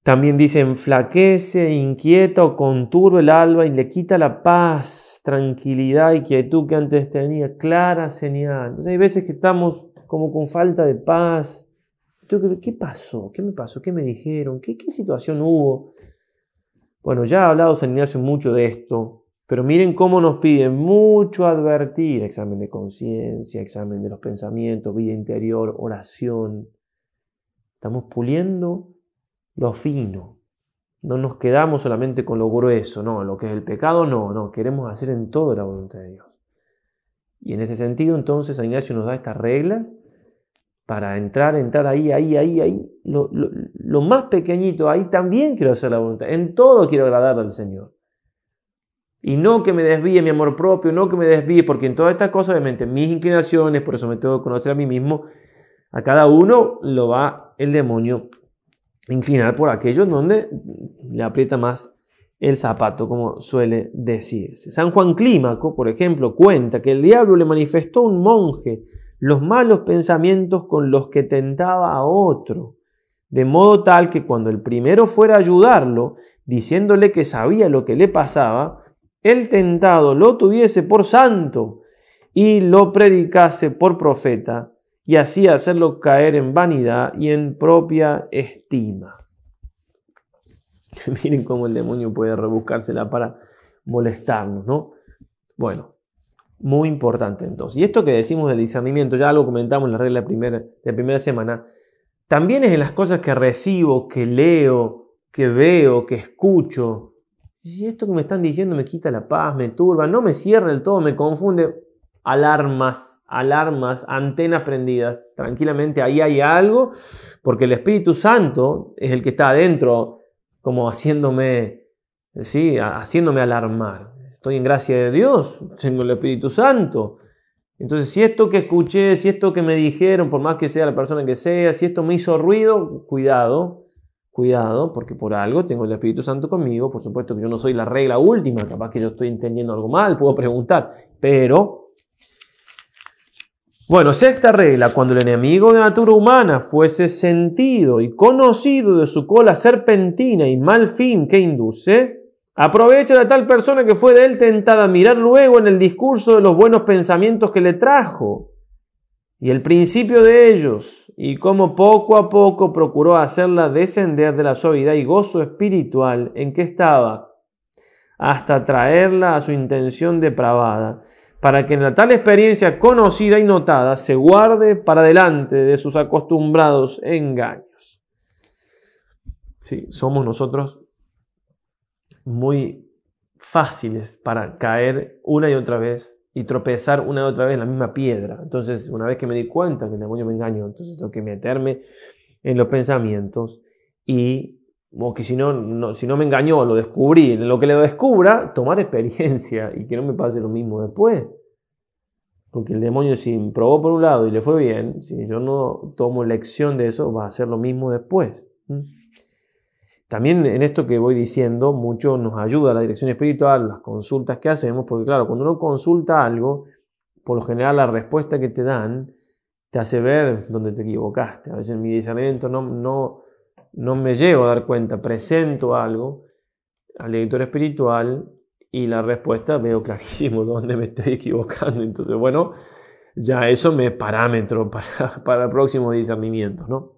También dice, enflaquece, inquieta o conturba el alba y le quita la paz, tranquilidad y quietud que antes tenía. Clara señal. Entonces hay veces que estamos como con falta de paz. ¿Qué pasó? ¿Qué me pasó? ¿Qué me dijeron? ¿Qué, qué situación hubo? Bueno, ya ha hablado San Ignacio mucho de esto. Pero miren cómo nos piden mucho advertir, examen de conciencia, examen de los pensamientos, vida interior, oración. Estamos puliendo lo fino. No nos quedamos solamente con lo grueso, no, lo que es el pecado, no, no, queremos hacer en todo la voluntad de Dios. Y en ese sentido, entonces, San Ignacio nos da estas reglas para entrar, entrar ahí, ahí, ahí, ahí. Lo, lo más pequeñito, ahí también quiero hacer la voluntad. En todo quiero agradar al Señor. Y no que me desvíe mi amor propio, no que me desvíe, porque en todas estas cosas, obviamente, mis inclinaciones, por eso me tengo que conocer a mí mismo, a cada uno lo va el demonio a inclinar por aquello donde le aprieta más el zapato, como suele decirse. San Juan Clímaco, por ejemplo, cuenta que el diablo le manifestó a un monje los malos pensamientos con los que tentaba a otro, de modo tal que cuando el primero fuera a ayudarlo, diciéndole que sabía lo que le pasaba, el tentado lo tuviese por santo y lo predicase por profeta, y así hacerlo caer en vanidad y en propia estima. Miren cómo el demonio puede rebuscársela para molestarnos, ¿no? Bueno, muy importante entonces. Y esto que decimos del discernimiento, ya lo comentamos en la regla primera, de primera semana, también es en las cosas que recibo, que leo, que veo, que escucho, si esto que me están diciendo me quita la paz, me turba, no me cierra del todo, me confunde. Alarmas, alarmas, antenas prendidas. Tranquilamente ahí hay algo, porque el Espíritu Santo es el que está adentro, como haciéndome, sí, haciéndome alarmar. Estoy en gracia de Dios, tengo el Espíritu Santo. Entonces, si esto que escuché, si esto que me dijeron, por más que sea la persona que sea, si esto me hizo ruido, cuidado, cuidado, porque por algo tengo el Espíritu Santo conmigo, por supuesto que yo no soy la regla última, capaz que yo estoy entendiendo algo mal, puedo preguntar, pero... Bueno, sexta regla, cuando el enemigo de natura humana fuese sentido y conocido de su cola serpentina y mal fin que induce, aprovecha la tal persona que fue de él tentada a mirar luego en el discurso de los buenos pensamientos que le trajo y el principio de ellos, y cómo poco a poco procuró hacerla descender de la suavidad y gozo espiritual en que estaba, hasta traerla a su intención depravada, para que en la tal experiencia conocida y notada se guarde para delante de sus acostumbrados engaños. Sí, somos nosotros muy fáciles para caer una y otra vez y tropezar una y otra vez en la misma piedra. Entonces, una vez que me di cuenta que el demonio me engañó, entonces tengo que meterme en los pensamientos y, o que si no, si no me engañó, lo descubrí, en lo que le descubra, tomar experiencia y que no me pase lo mismo después. Porque el demonio si probó por un lado y le fue bien, si yo no tomo lección de eso, va a ser lo mismo después. ¿Mm? También en esto que voy diciendo, mucho nos ayuda la dirección espiritual, las consultas que hacemos, porque claro, cuando uno consulta algo, por lo general la respuesta que te dan te hace ver dónde te equivocaste. A veces mi discernimiento no, no, no me llego a dar cuenta, presento algo al director espiritual y la respuesta veo clarísimo dónde me estoy equivocando. Entonces, bueno, ya eso me parámetro para, para el próximo discernimiento, ¿no?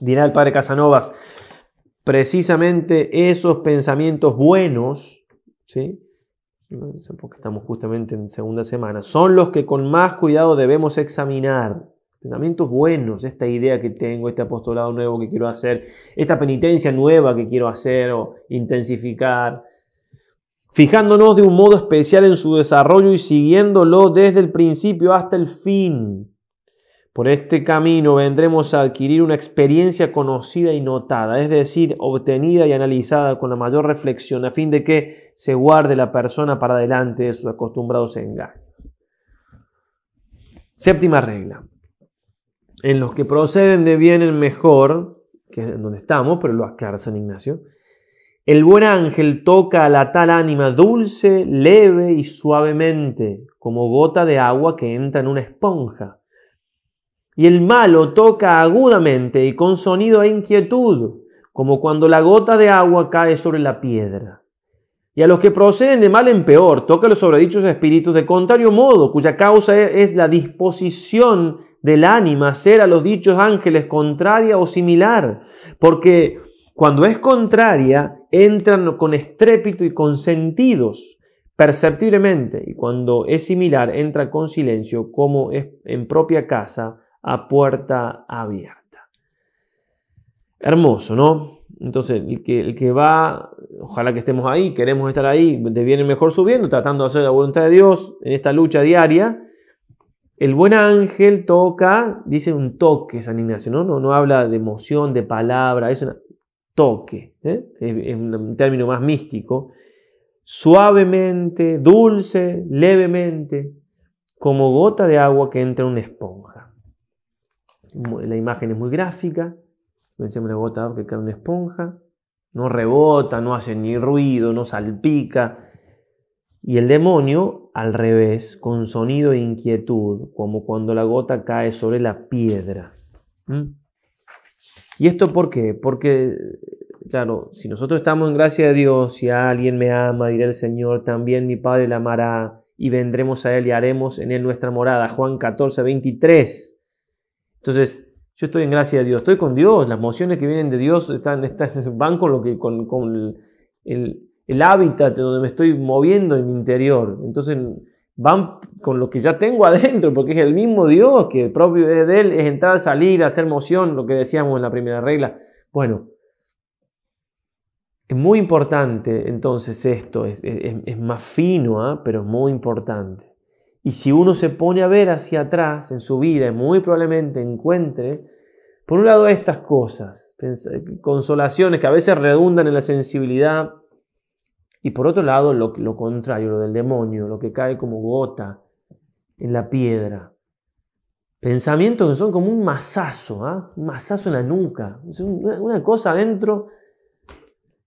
Dirá el padre Casanovas, precisamente esos pensamientos buenos, ¿sí? porque estamos justamente en segunda semana, son los que con más cuidado debemos examinar. Pensamientos buenos, esta idea que tengo, este apostolado nuevo que quiero hacer, esta penitencia nueva que quiero hacer o intensificar, fijándonos de un modo especial en su desarrollo y siguiéndolo desde el principio hasta el fin. Por este camino vendremos a adquirir una experiencia conocida y notada, es decir, obtenida y analizada con la mayor reflexión, a fin de que se guarde la persona para adelante de sus acostumbrados engaños. Séptima regla. En los que proceden de bien el mejor, que es donde estamos, pero lo aclara San Ignacio, el buen ángel toca a la tal ánima dulce, leve y suavemente, como gota de agua que entra en una esponja y el malo toca agudamente y con sonido e inquietud, como cuando la gota de agua cae sobre la piedra. Y a los que proceden de mal en peor, toca los sobredichos espíritus de contrario modo, cuya causa e-, es la disposición del ánima a ser a los dichos ángeles contraria o similar, porque cuando es contraria, entran con estrépito y con sentidos, perceptiblemente, y cuando es similar, entra con silencio, como es en propia casa, a puerta abierta. Hermoso, ¿no? Entonces, el que, el que va, ojalá que estemos ahí, queremos estar ahí, te viene mejor subiendo, tratando de hacer la voluntad de Dios en esta lucha diaria. El buen ángel toca, dice un toque San Ignacio, ¿no? No, habla de emoción, de palabra, es ¿eh? un toque, es un término más místico. Suavemente, dulce, levemente, como gota de agua que entra en una esponja la imagen es muy gráfica, pensemos en botador que cae una esponja, no rebota, no hace ni ruido, no salpica. Y el demonio, al revés, con sonido e inquietud, como cuando la gota cae sobre la piedra. ¿Y esto por qué? Porque, claro, si nosotros estamos en gracia de Dios, si alguien me ama, dirá el Señor, también mi Padre la amará y vendremos a Él y haremos en Él nuestra morada. Juan 14, 23. Entonces, yo estoy en gracia de Dios, estoy con Dios, las mociones que vienen de Dios están, están van con, lo que, con, el, el, hábitat donde me estoy moviendo en mi interior. Entonces, van con lo que ya tengo adentro, porque es el mismo Dios que el propio de Él es entrar, salir, hacer moción, lo que decíamos en la primera regla. Bueno, es muy importante entonces esto, es, más fino, ¿ah? pero es muy importante. Y si uno se pone a ver hacia atrás en su vida, muy probablemente encuentre, por un lado, estas cosas, consolaciones que a veces redundan en la sensibilidad, y por otro lado, lo, contrario, lo del demonio, lo que cae como gota en la piedra. Pensamientos que son como un mazazo, ¿ah? un mazazo en la nuca, una cosa adentro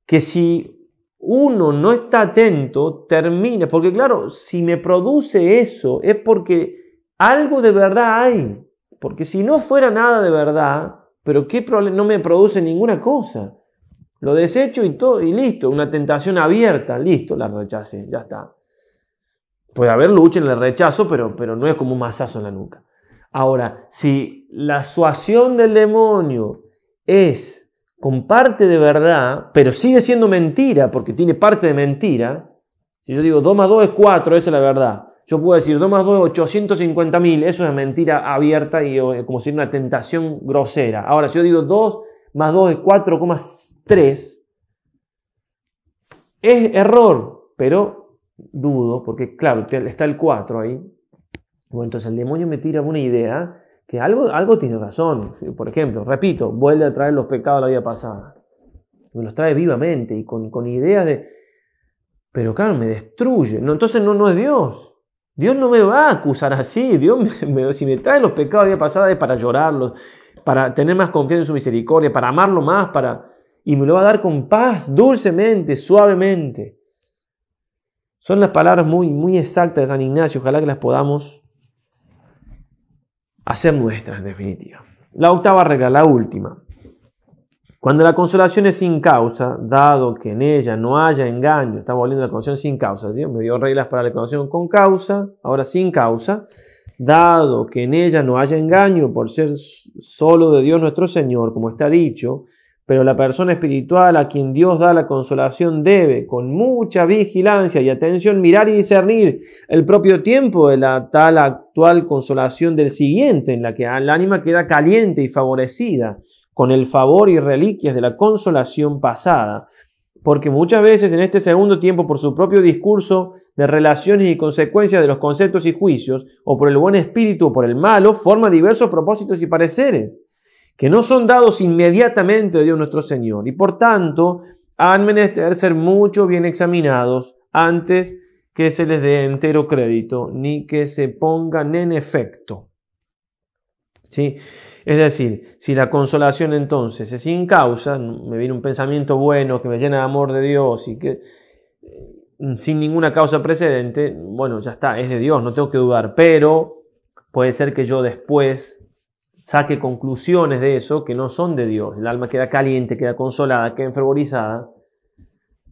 que si uno no está atento, termina, porque claro, si me produce eso es porque algo de verdad hay, porque si no fuera nada de verdad, pero qué problema, no me produce ninguna cosa. Lo desecho y todo, y listo, una tentación abierta, listo, la rechacé, ya está. Puede haber lucha en el rechazo, pero, pero no es como un mazazo en la nuca. Ahora, si la suación del demonio es con parte de verdad, pero sigue siendo mentira porque tiene parte de mentira, si yo digo 2 más 2 es 4, esa es la verdad. Yo puedo decir 2 más 2 es 850.000, eso es mentira abierta y como si fuera una tentación grosera. Ahora, si yo digo 2 más 2 es 4,3, es error, pero dudo, porque claro, está el 4 ahí. Bueno, entonces el demonio me tira una idea que algo, tiene razón. Por ejemplo, repito, vuelve a traer los pecados de la vida pasada. Me los trae vivamente y con, con ideas de... Pero claro, me destruye. No, entonces no, no es Dios. Dios no me va a acusar así. Dios, si me trae los pecados de la vida pasada es para llorarlos, para tener más confianza en su misericordia, para amarlo más, para... Y me lo va a dar con paz, dulcemente, suavemente. Son las palabras muy, muy exactas de San Ignacio. Ojalá que las podamos hacer nuestra en definitiva. La octava regla, la última. Cuando la consolación es sin causa, dado que en ella no haya engaño, estamos volviendo a la consolación sin causa, Dios me dio reglas para la consolación con causa, ahora sin causa, dado que en ella no haya engaño por ser solo de Dios nuestro Señor, como está dicho, pero la persona espiritual a quien Dios da la consolación debe, con mucha vigilancia y atención, mirar y discernir el propio tiempo de la tal actual consolación del siguiente, en la que el ánima queda caliente y favorecida con el favor y reliquias de la consolación pasada. Porque muchas veces en este segundo tiempo, por su propio discurso de relaciones y consecuencias de los conceptos y juicios, o por el buen espíritu o por el malo, forma diversos propósitos y pareceres que no son dados inmediatamente de Dios nuestro Señor y por tanto han menester ser mucho bien examinados antes que se les dé entero crédito ni que se pongan en efecto. ¿Sí? Es decir, si la consolación entonces es sin causa, me viene un pensamiento bueno que me llena de amor de Dios y que eh, sin ninguna causa precedente, bueno, ya está, es de Dios, no tengo que dudar, pero puede ser que yo después saque conclusiones de eso que no son de Dios. El alma queda caliente, queda consolada, queda enfervorizada.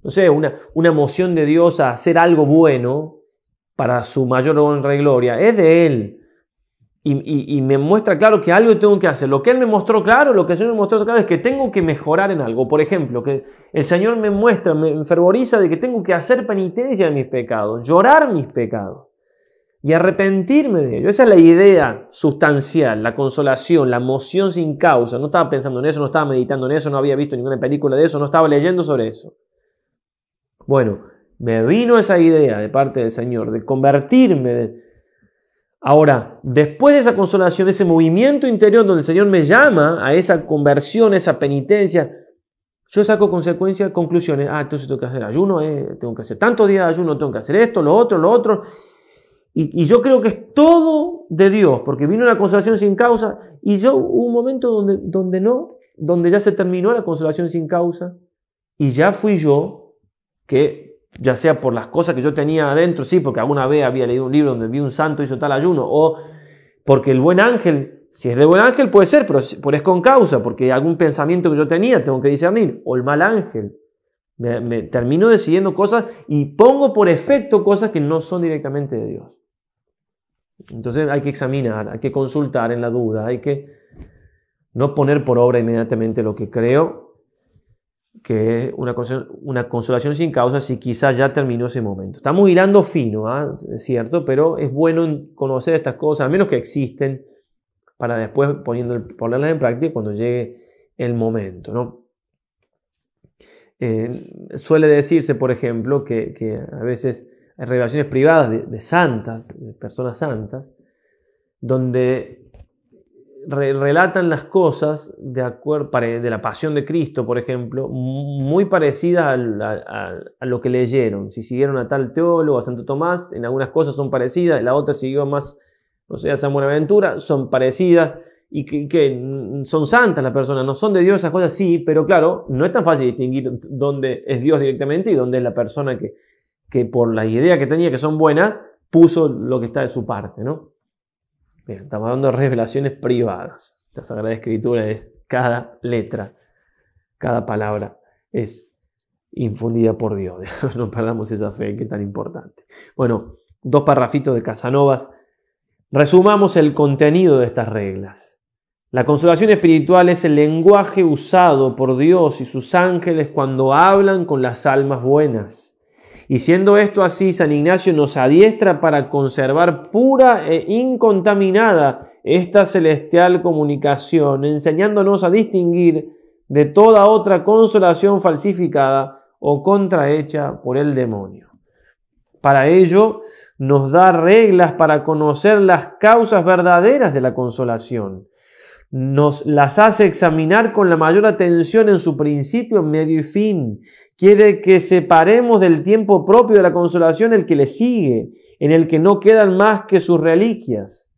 No sé, una, una emoción de Dios a hacer algo bueno para su mayor honra y gloria es de Él. Y, me muestra claro que algo tengo que hacer. Lo que Él me mostró claro, lo que el Señor me mostró claro es que tengo que mejorar en algo. Por ejemplo, que el Señor me muestra, me enfervoriza de que tengo que hacer penitencia de mis pecados, llorar mis pecados y arrepentirme de ello. Esa es la idea sustancial, la consolación, la emoción sin causa. No estaba pensando en eso, no estaba meditando en eso, no había visto ninguna película de eso, no estaba leyendo sobre eso. Bueno, me vino esa idea de parte del Señor, de convertirme. Ahora, después de esa consolación, de ese movimiento interior donde el Señor me llama a esa conversión, esa penitencia, yo saco consecuencias, conclusiones. Ah, entonces tengo que hacer ayuno, eh, tengo que hacer tantos días de ayuno, tengo que hacer esto, lo otro, lo otro. Y, yo creo que es todo de Dios, porque vino la consolación sin causa y yo hubo un momento donde, donde no, donde ya se terminó la consolación sin causa y ya fui yo que ya sea por las cosas que yo tenía adentro, sí, porque alguna vez había leído un libro donde vi un santo hizo tal ayuno, o porque el buen ángel, si es de buen ángel puede ser, pero, es con causa, porque algún pensamiento que yo tenía tengo que discernir, o el mal ángel. Me, me termino decidiendo cosas y pongo por efecto cosas que no son directamente de Dios. Entonces hay que examinar, hay que consultar en la duda, hay que no poner por obra inmediatamente lo que creo que es una, consolación sin causa si quizás ya terminó ese momento. Estamos hilando fino, ¿ah? cierto, pero es bueno conocer estas cosas, al menos que existen, para después ponerlas en práctica cuando llegue el momento. ¿no? Eh, suele decirse, por ejemplo, que a veces en revelaciones privadas de, santas, de personas santas, donde relatan las cosas de, acuerdo, de la pasión de Cristo, por ejemplo, muy parecidas a, lo que leyeron. Si siguieron a tal teólogo, a Santo Tomás, en algunas cosas son parecidas, en la otra siguió más, o sea, a San Buenaventura, son parecidas y que, son santas las personas, no son de Dios esas cosas, sí, pero claro, no es tan fácil distinguir dónde es Dios directamente y dónde es la persona que, que por la idea que tenía que son buenas, puso lo que está de su parte, ¿no? estamos dando revelaciones privadas. La Sagrada Escritura es cada letra, cada palabra es infundida por Dios. No perdamos esa fe que tan importante. Bueno, dos parrafitos de Casanovas. Resumamos el contenido de estas reglas. La consolación espiritual es el lenguaje usado por Dios y sus ángeles cuando hablan con las almas buenas. Y siendo esto así, San Ignacio nos adiestra para conservar pura e incontaminada esta celestial comunicación, enseñándonos a distinguir de toda otra consolación falsificada o contrahecha por el demonio. Para ello, nos da reglas para conocer las causas verdaderas de la consolación nos las hace examinar con la mayor atención en su principio, medio y fin. Quiere que separemos del tiempo propio de la consolación el que le sigue, en el que no quedan más que sus reliquias.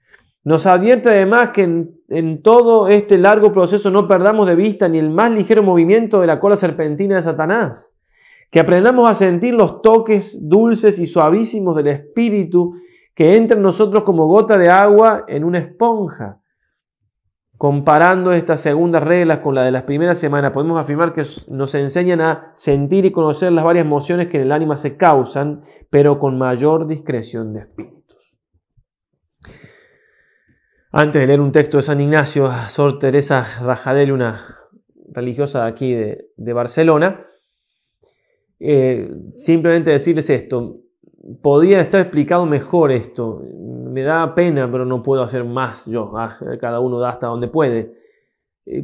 Nos advierte además que en, en todo este largo proceso no perdamos de vista ni el más ligero movimiento de la cola serpentina de Satanás que aprendamos a sentir los toques dulces y suavísimos del Espíritu que entra en nosotros como gota de agua en una esponja, Comparando estas segundas reglas con la de las primeras semanas, podemos afirmar que nos enseñan a sentir y conocer las varias emociones que en el ánima se causan, pero con mayor discreción de espíritus. Antes de leer un texto de San Ignacio, a Sor Teresa Rajadel, una religiosa de aquí de, Barcelona, eh, simplemente decirles esto, podría estar explicado mejor esto me da pena, pero no puedo hacer más yo. Ah, cada uno da hasta donde puede. Eh,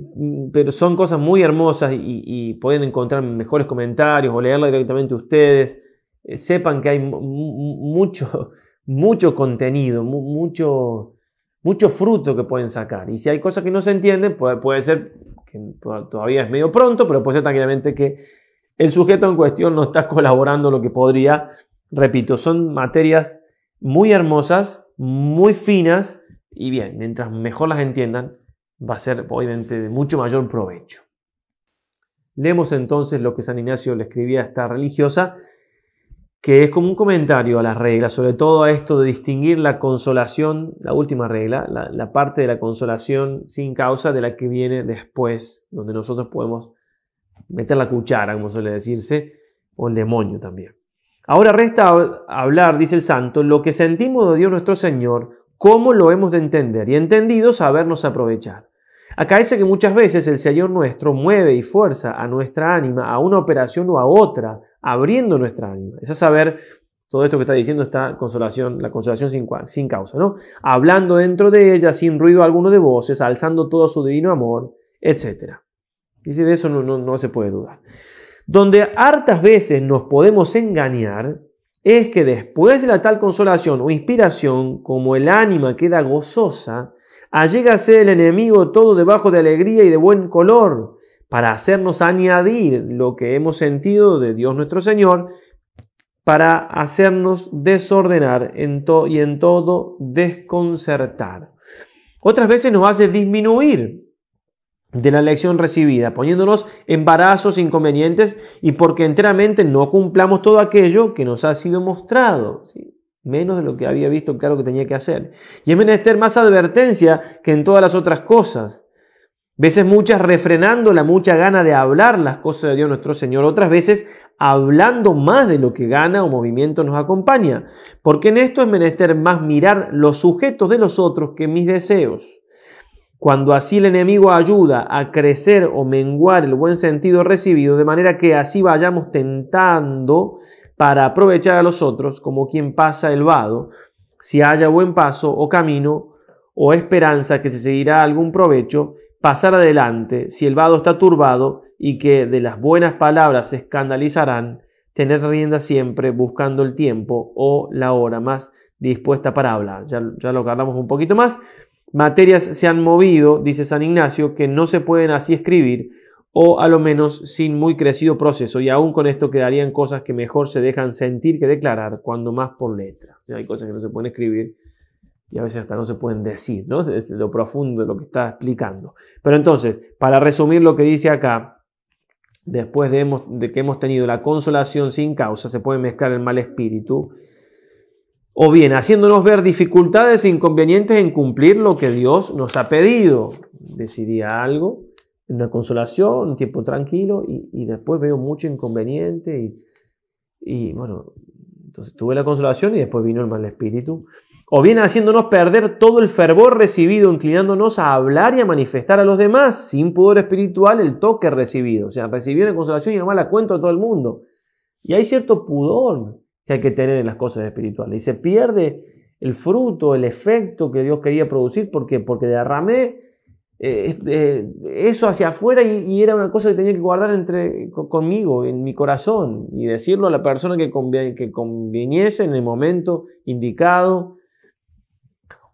pero son cosas muy hermosas y, pueden encontrar mejores comentarios o leerla directamente ustedes. Eh, sepan que hay mucho, mucho contenido, mucho, mucho fruto que pueden sacar. Y si hay cosas que no se entienden, puede, puede ser que todavía es medio pronto, pero puede ser tranquilamente que el sujeto en cuestión no está colaborando lo que podría. Repito, son materias muy hermosas muy finas y bien, mientras mejor las entiendan, va a ser obviamente de mucho mayor provecho. Leemos entonces lo que San Ignacio le escribía a esta religiosa, que es como un comentario a las reglas, sobre todo a esto de distinguir la consolación, la última regla, la, la parte de la consolación sin causa de la que viene después, donde nosotros podemos meter la cuchara, como suele decirse, o el demonio también. Ahora resta hablar, dice el santo, lo que sentimos de Dios nuestro Señor, cómo lo hemos de entender y entendido sabernos aprovechar. Acaece que muchas veces el Señor nuestro mueve y fuerza a nuestra ánima a una operación o a otra, abriendo nuestra ánima. Es a saber, todo esto que está diciendo está consolación, la consolación sin, causa, ¿no? Hablando dentro de ella, sin ruido alguno de voces, alzando todo su divino amor, etc. Y de eso no, no se puede dudar. Donde hartas veces nos podemos engañar es que después de la tal consolación o inspiración, como el ánima queda gozosa, allégase el enemigo todo debajo de alegría y de buen color, para hacernos añadir lo que hemos sentido de Dios nuestro Señor, para hacernos desordenar en y en todo desconcertar. Otras veces nos hace disminuir de la lección recibida, poniéndonos embarazos inconvenientes y porque enteramente no cumplamos todo aquello que nos ha sido mostrado, menos de lo que había visto claro que tenía que hacer. Y es menester más advertencia que en todas las otras cosas. Veces muchas refrenando la mucha gana de hablar las cosas de Dios nuestro Señor, otras veces hablando más de lo que gana o movimiento nos acompaña, porque en esto es menester más mirar los sujetos de los otros que mis deseos. Cuando así el enemigo ayuda a crecer o menguar el buen sentido recibido, de manera que así vayamos tentando para aprovechar a los otros como quien pasa el vado, si haya buen paso o camino o esperanza que se seguirá algún provecho, pasar adelante, si el vado está turbado y que de las buenas palabras se escandalizarán, tener rienda siempre buscando el tiempo o la hora más dispuesta para hablar. Ya, ya lo hablamos un poquito más materias se han movido, dice San Ignacio, que no se pueden así escribir, o a lo menos sin muy crecido proceso, y aún con esto quedarían cosas que mejor se dejan sentir que declarar, cuando más por letra. Hay cosas que no se pueden escribir y a veces hasta no se pueden decir, ¿no? Es lo profundo de lo que está explicando. Pero entonces, para resumir lo que dice acá, después de, de que hemos tenido la consolación sin causa, se puede mezclar el mal espíritu, o bien haciéndonos ver dificultades e inconvenientes en cumplir lo que Dios nos ha pedido. Decidía algo, una consolación, un tiempo tranquilo, y, después veo mucho inconveniente, y, y, bueno, entonces tuve la consolación y después vino el mal espíritu. O bien haciéndonos perder todo el fervor recibido, inclinándonos a hablar y a manifestar a los demás, sin pudor espiritual, el toque recibido. O sea, recibí una consolación y nomás la cuento a todo el mundo. Y hay cierto pudor que hay que tener en las cosas espirituales. Y se pierde el fruto, el efecto que Dios quería producir. ¿Por Porque derramé eh, eh, eso hacia afuera y, era una cosa que tenía que guardar entre, conmigo, en mi corazón, y decirlo a la persona que, conviene que conviniese en el momento indicado,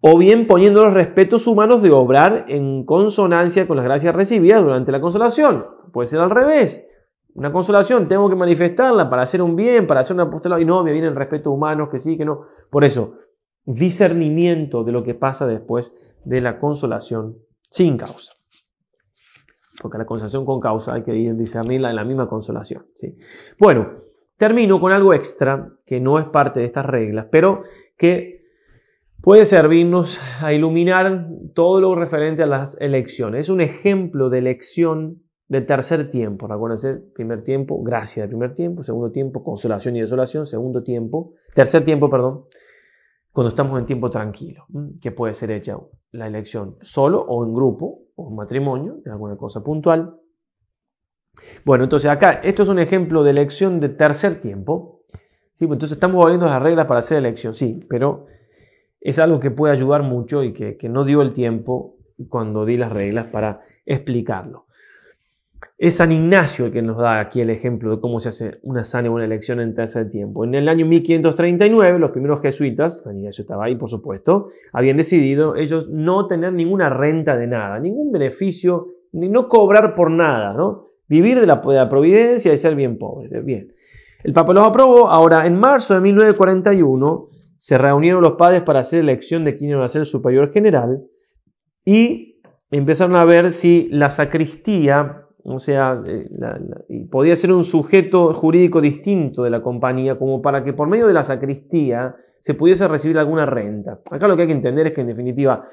o bien poniendo los respetos humanos de obrar en consonancia con las gracias recibidas durante la consolación. Puede ser al revés. Una consolación, tengo que manifestarla para hacer un bien, para hacer una apostolado. Y no, me vienen respetos humanos, que sí, que no. Por eso, discernimiento de lo que pasa después de la consolación sin causa. Porque la consolación con causa hay que discernirla en la misma consolación. ¿sí? Bueno, termino con algo extra que no es parte de estas reglas, pero que puede servirnos a iluminar todo lo referente a las elecciones. Es un ejemplo de elección del tercer tiempo. Recuérdense, primer tiempo, gracia de primer tiempo, segundo tiempo, consolación y desolación, segundo tiempo, tercer tiempo, perdón, cuando estamos en tiempo tranquilo, que puede ser hecha la elección solo o en grupo o en matrimonio, de alguna cosa puntual. Bueno, entonces acá, esto es un ejemplo de elección de tercer tiempo. ¿sí? Pues entonces estamos volviendo las reglas para hacer elección, sí, pero es algo que puede ayudar mucho y que no dio el tiempo cuando di las reglas para explicarlo. Es San Ignacio el que nos da aquí el ejemplo de cómo se hace una sana y buena elección en tercer tiempo. En el año 1539, los primeros jesuitas, San Ignacio estaba ahí por supuesto, habían decidido ellos no tener ninguna renta de nada, ningún beneficio, ni no cobrar por nada, ¿no? Vivir de la, providencia y ser bien pobres. ¿eh? Bien. El Papa los aprobó. Ahora, en marzo de 1941, se reunieron los padres para hacer elección de quién iba a ser el superior general y empezaron a ver si la sacristía o sea, eh, podía ser un sujeto jurídico distinto de la compañía, como para que por medio de la sacristía se pudiese recibir alguna renta. Acá lo que hay que entender es que en definitiva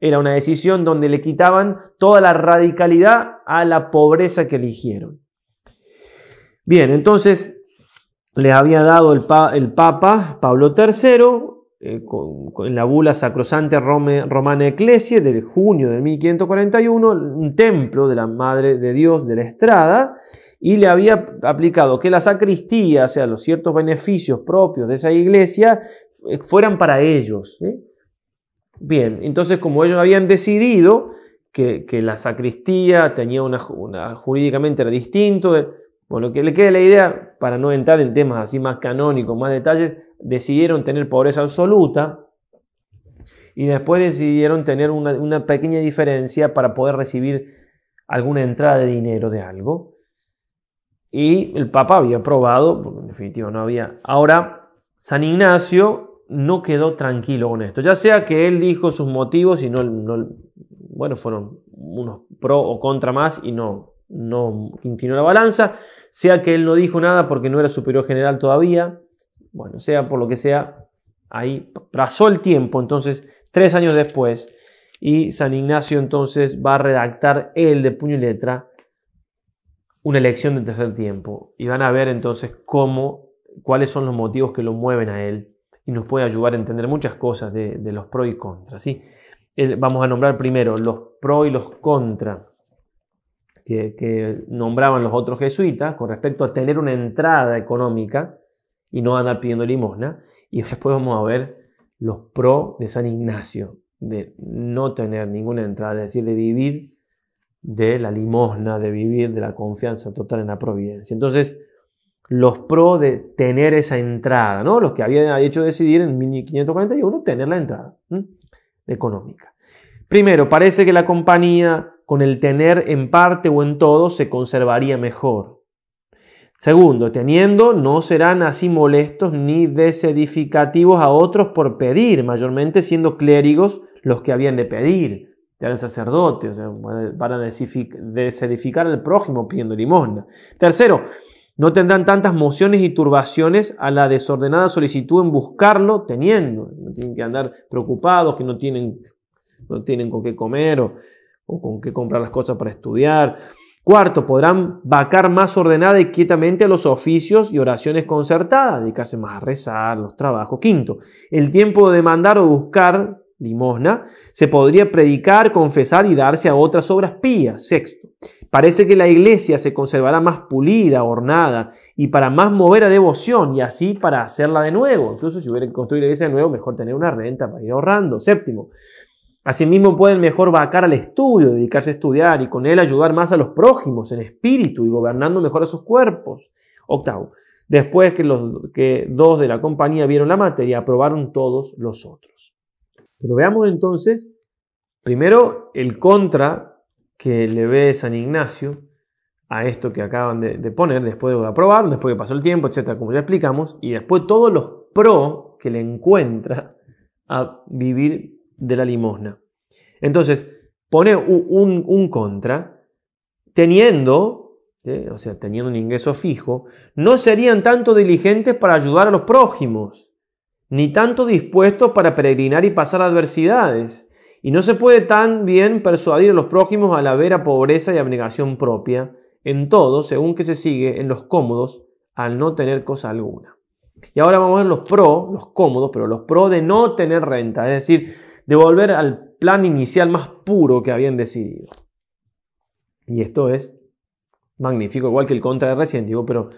era una decisión donde le quitaban toda la radicalidad a la pobreza que eligieron. Bien, entonces le había dado el Papa Pablo III eh, en con, la bula sacrosante romana Ecclesia del junio de 1541, un templo de la Madre de Dios de la Estrada, y le había aplicado que la sacristía, o sea, los ciertos beneficios propios de esa iglesia, eh, fueran para ellos. Bien, entonces como ellos habían decidido que, la sacristía tenía una, jurídicamente era distinto, eh, bueno, que le quede la idea, para no entrar en temas así más canónicos, más detalles, decidieron tener pobreza absoluta y después decidieron tener una, pequeña diferencia para poder recibir alguna entrada de dinero de algo. Y el Papa había probado, porque en definitiva no había. Ahora, San Ignacio no quedó tranquilo con esto, ya sea que él dijo sus motivos y no, bueno, fueron unos pro o contra más y no, no inclinó la balanza, sea que él no dijo nada porque no era superior general todavía, bueno, sea por lo que sea, ahí pasó el tiempo, entonces tres años después, y San Ignacio entonces va a redactar él de puño y letra una elección del tercer tiempo, y van a ver entonces cómo, cuáles son los motivos que lo mueven a él, y nos puede ayudar a entender muchas cosas de, los pro y contras, ¿sí? Vamos a nombrar primero los pro y los contras que, nombraban los otros jesuitas con respecto a tener una entrada económica y no andar pidiendo limosna. Y después vamos a ver los pro de San Ignacio, de no tener ninguna entrada, es decir, de vivir de la limosna, de vivir de la confianza total en la providencia. Entonces, los pro de tener esa entrada, ¿no? Los que habían hecho decidir en 1541 tener la entrada económica. Primero, parece que la compañía con el tener en parte o en todo se conservaría mejor. Segundo, teniendo no serán así molestos ni desedificativos a otros por pedir, mayormente siendo clérigos los que habían de pedir, eran sacerdotes, van a desedificar al prójimo pidiendo limosna. Tercero, no tendrán tantas mociones y turbaciones a la desordenada solicitud en buscarlo teniendo. No tienen que andar preocupados, que no tienen, no tienen con qué comer o o con qué comprar las cosas para estudiar. Cuarto, podrán vacar más ordenada y quietamente a los oficios y oraciones concertadas, dedicarse más a rezar, los trabajos. Quinto, el tiempo de demandar o buscar limosna se podría predicar, confesar y darse a otras obras pías. Sexto, parece que la iglesia se conservará más pulida, ornada y para más mover a devoción y así para hacerla de nuevo. Incluso si hubiera que construir la iglesia de nuevo, mejor tener una renta para ir ahorrando. Séptimo, Asimismo pueden mejor vacar al estudio, dedicarse a estudiar y con él ayudar más a los prójimos en espíritu y gobernando mejor a sus cuerpos. Octavo, después que, los, que dos de la compañía vieron la materia, aprobaron todos los otros. Pero veamos entonces, primero, el contra que le ve San Ignacio a esto que acaban de, poner, después de aprobar, después que pasó el tiempo, etcétera, como ya explicamos, y después todos los pro que le encuentra a vivir de la limosna. Entonces, pone un, contra, teniendo, ¿eh? o sea, teniendo un ingreso fijo, no serían tanto diligentes para ayudar a los prójimos, ni tanto dispuestos para peregrinar y pasar adversidades. Y no se puede tan bien persuadir a los prójimos a la vera pobreza y abnegación propia en todo, según que se sigue en los cómodos, al no tener cosa alguna. Y ahora vamos a ver los pro, los cómodos, pero los pro de no tener renta, es decir, de volver al plan inicial más puro que habían decidido. Y esto es magnífico, igual que el contra de recién, digo, pero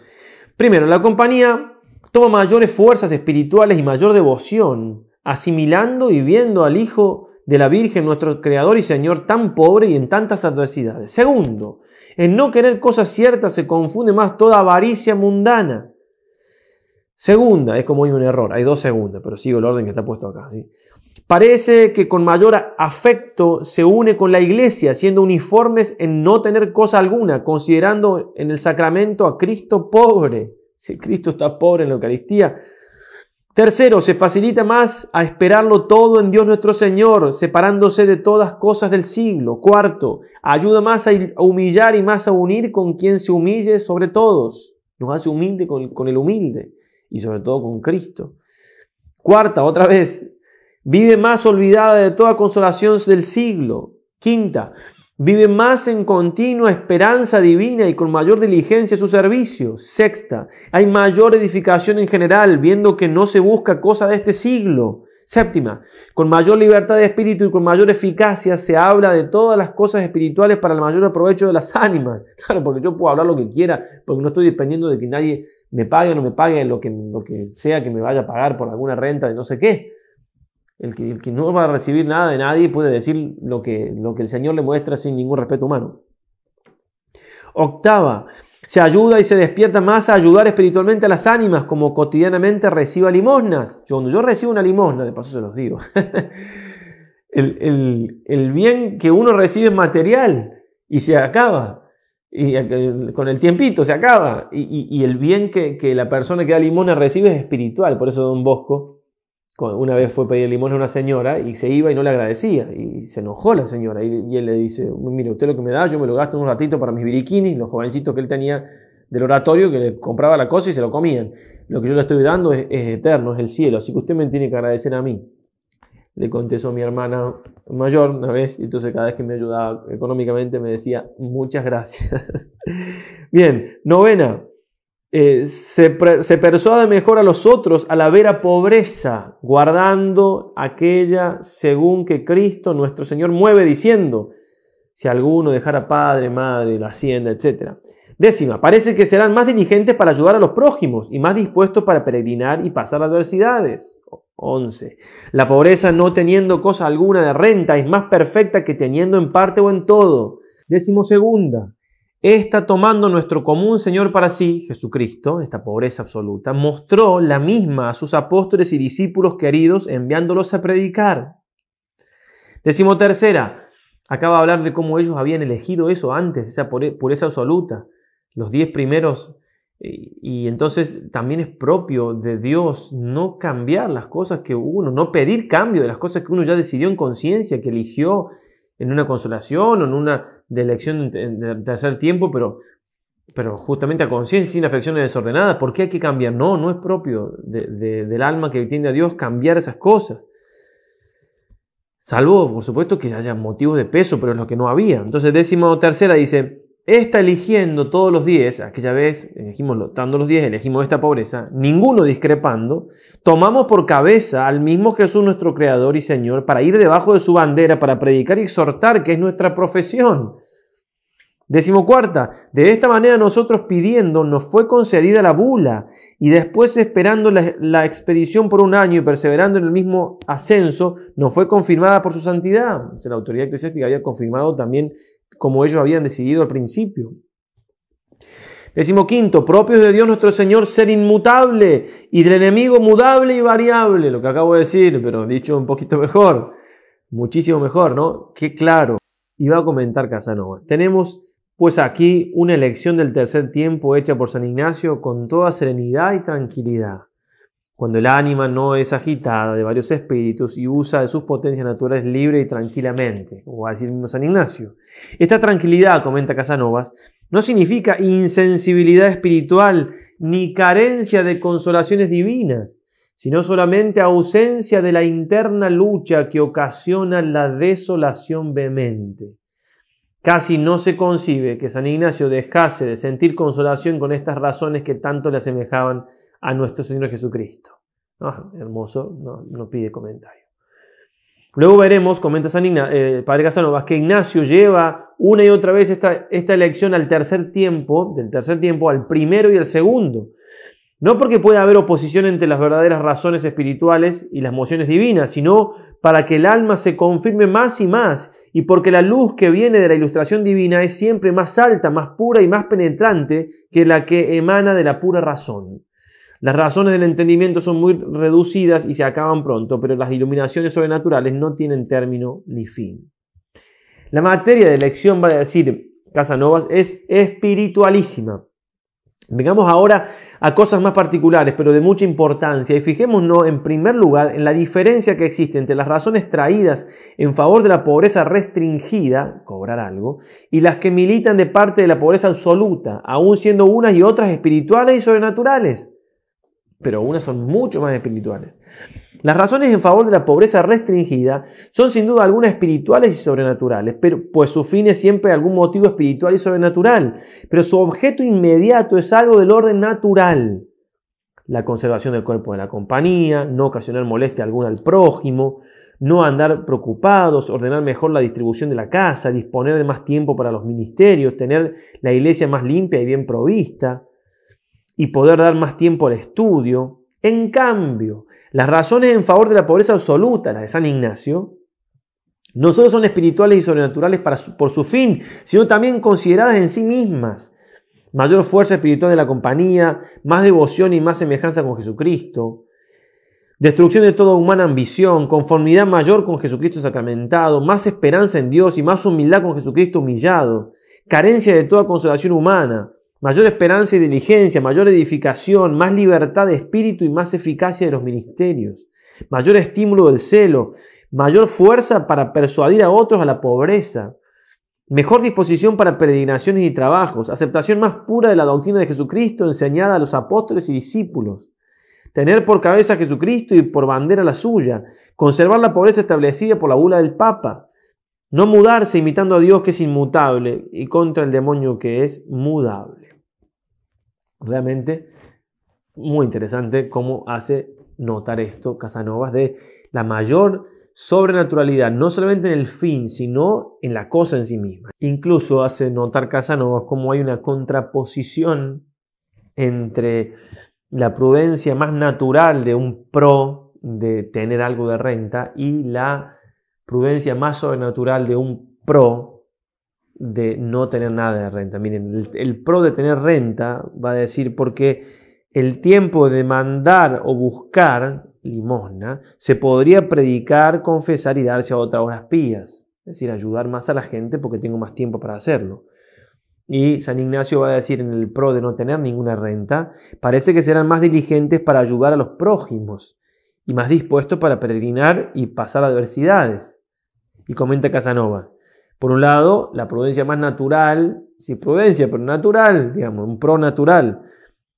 primero, la compañía toma mayores fuerzas espirituales y mayor devoción, asimilando y viendo al Hijo de la Virgen, nuestro Creador y Señor, tan pobre y en tantas adversidades. Segundo, en no querer cosas ciertas se confunde más toda avaricia mundana. Segunda, es como hay un error, hay dos segundas, pero sigo el orden que está puesto acá. ¿sí? Parece que con mayor afecto se une con la iglesia, siendo uniformes en no tener cosa alguna, considerando en el sacramento a Cristo pobre. Si Cristo está pobre en la Eucaristía. Tercero, se facilita más a esperarlo todo en Dios nuestro Señor, separándose de todas cosas del siglo. Cuarto, ayuda más a humillar y más a unir con quien se humille sobre todos. Nos hace humilde con, con el humilde y sobre todo con Cristo. Cuarta, otra vez, Vive más olvidada de toda consolación del siglo. Quinta, vive más en continua esperanza divina y con mayor diligencia su servicio. Sexta, hay mayor edificación en general, viendo que no se busca cosa de este siglo. Séptima, con mayor libertad de espíritu y con mayor eficacia se habla de todas las cosas espirituales para el mayor aprovecho de las ánimas. Claro, porque yo puedo hablar lo que quiera, porque no estoy dependiendo de que nadie me pague o no me pague lo lo que sea que me vaya a pagar por alguna renta de no sé qué. El que, no va a recibir nada de nadie puede decir lo que, lo que el Señor le muestra sin ningún respeto humano. Octava, se ayuda y se despierta más a ayudar espiritualmente a las ánimas, como cotidianamente reciba limosnas. Yo, cuando yo recibo una limosna, de paso se los digo, el, el, bien que uno recibe es material y se acaba. Y con el tiempito se acaba. Y, y, el bien que, que la persona que da limosna recibe es espiritual. Por eso Don Bosco una vez fue a pedir limón a una señora y se iba y no le agradecía. Y se enojó la señora. Y, él le dice: Mire, usted lo que me da, yo me lo gasto un ratito para mis biriquinis, los jovencitos que él tenía del oratorio que le compraba la cosa y se lo comían. Lo que yo le estoy dando es, es eterno, es el cielo. Así que usted me tiene que agradecer a mí. Le contestó mi hermana mayor una vez. Y entonces, cada vez que me ayudaba económicamente, me decía: Muchas gracias. Bien, novena. Eh, se, se persuade mejor a los otros a la vera pobreza, guardando aquella según que Cristo nuestro Señor mueve diciendo, si alguno dejara padre, madre, la hacienda, etc. Décima, parece que serán más diligentes para ayudar a los prójimos y más dispuestos para peregrinar y pasar adversidades. Once. La pobreza no teniendo cosa alguna de renta es más perfecta que teniendo en parte o en todo. Décimo segunda, esta tomando nuestro común Señor para sí, Jesucristo, esta pobreza absoluta, mostró la misma a sus apóstoles y discípulos queridos enviándolos a predicar. Decimo tercera, acaba de hablar de cómo ellos habían elegido eso antes, esa pureza absoluta, los diez primeros, y entonces también es propio de Dios no cambiar las cosas que uno, no pedir cambio de las cosas que uno ya decidió en conciencia, que eligió en una consolación o en una de elección de tercer tiempo, pero, pero justamente a conciencia sin afecciones desordenadas. ¿Por qué hay que cambiar? No, no es propio del alma que tiende a Dios cambiar esas cosas. Salvo, por supuesto, que haya motivos de peso, pero es lo que no había. Entonces, décimo tercera dice, está eligiendo todos los días aquella vez elegimos los 10, elegimos esta pobreza, ninguno discrepando, tomamos por cabeza al mismo Jesús nuestro Creador y Señor para ir debajo de su bandera, para predicar y exhortar, que es nuestra profesión. Décimo cuarta, de esta manera nosotros pidiendo nos fue concedida la bula y después esperando la, expedición por un año y perseverando en el mismo ascenso, nos fue confirmada por su santidad. La autoridad eclesiástica había confirmado también como ellos habían decidido al principio. Decimo quinto, propios de Dios nuestro Señor ser inmutable y del enemigo mudable y variable, lo que acabo de decir, pero dicho un poquito mejor, muchísimo mejor, ¿no? Qué claro. iba a comentar Casanova. Tenemos pues aquí una elección del tercer tiempo hecha por San Ignacio con toda serenidad y tranquilidad. Cuando el ánima no es agitada de varios espíritus y usa de sus potencias naturales libre y tranquilamente, o así mismo San Ignacio. Esta tranquilidad, comenta Casanovas, no significa insensibilidad espiritual ni carencia de consolaciones divinas, sino solamente ausencia de la interna lucha que ocasiona la desolación vehemente. Casi no se concibe que San Ignacio dejase de sentir consolación con estas razones que tanto le asemejaban a nuestro Señor Jesucristo. Ah, hermoso, no, pide comentario. Luego veremos, comenta San Ignacio, eh, Padre Casanovas, que Ignacio lleva una y otra vez esta, esta elección al tercer tiempo, del tercer tiempo al primero y al segundo. No porque pueda haber oposición entre las verdaderas razones espirituales y las mociones divinas, sino para que el alma se confirme más y más, y porque la luz que viene de la ilustración divina es siempre más alta, más pura y más penetrante que la que emana de la pura razón. Las razones del entendimiento son muy reducidas y se acaban pronto, pero las iluminaciones sobrenaturales no tienen término ni fin. La materia de elección, va a decir Casanovas, es espiritualísima. Vengamos ahora a cosas más particulares, pero de mucha importancia, y fijémonos en primer lugar en la diferencia que existe entre las razones traídas en favor de la pobreza restringida, cobrar algo, y las que militan de parte de la pobreza absoluta, aún siendo unas y otras espirituales y sobrenaturales pero algunas son mucho más espirituales. Las razones en favor de la pobreza restringida son sin duda algunas espirituales y sobrenaturales, pero, pues su fin es siempre algún motivo espiritual y sobrenatural, pero su objeto inmediato es algo del orden natural. La conservación del cuerpo de la compañía, no ocasionar molestia alguna al prójimo, no andar preocupados, ordenar mejor la distribución de la casa, disponer de más tiempo para los ministerios, tener la iglesia más limpia y bien provista, y poder dar más tiempo al estudio. En cambio, las razones en favor de la pobreza absoluta, la de San Ignacio, no solo son espirituales y sobrenaturales para por su fin, sino también consideradas en sí mismas. Mayor fuerza espiritual de la compañía, más devoción y más semejanza con Jesucristo. Destrucción de toda humana ambición, conformidad mayor con Jesucristo sacramentado, más esperanza en Dios y más humildad con Jesucristo humillado, carencia de toda consolación humana, mayor esperanza y diligencia, mayor edificación, más libertad de espíritu y más eficacia de los ministerios, mayor estímulo del celo, mayor fuerza para persuadir a otros a la pobreza, mejor disposición para peregrinaciones y trabajos, aceptación más pura de la doctrina de Jesucristo enseñada a los apóstoles y discípulos, tener por cabeza a Jesucristo y por bandera la suya, conservar la pobreza establecida por la bula del Papa, no mudarse imitando a Dios que es inmutable y contra el demonio que es mudable realmente muy interesante cómo hace notar esto Casanovas de la mayor sobrenaturalidad, no solamente en el fin, sino en la cosa en sí misma. Incluso hace notar Casanovas cómo hay una contraposición entre la prudencia más natural de un pro de tener algo de renta y la prudencia más sobrenatural de un pro de no tener nada de renta. Miren, el, pro de tener renta va a decir porque el tiempo de mandar o buscar limosna se podría predicar, confesar y darse a otras horas pías. Es decir, ayudar más a la gente porque tengo más tiempo para hacerlo. Y San Ignacio va a decir en el pro de no tener ninguna renta, parece que serán más diligentes para ayudar a los prójimos y más dispuestos para peregrinar y pasar adversidades. Y comenta Casanova, por un lado, la prudencia más natural, si prudencia, pero natural, digamos, un pronatural,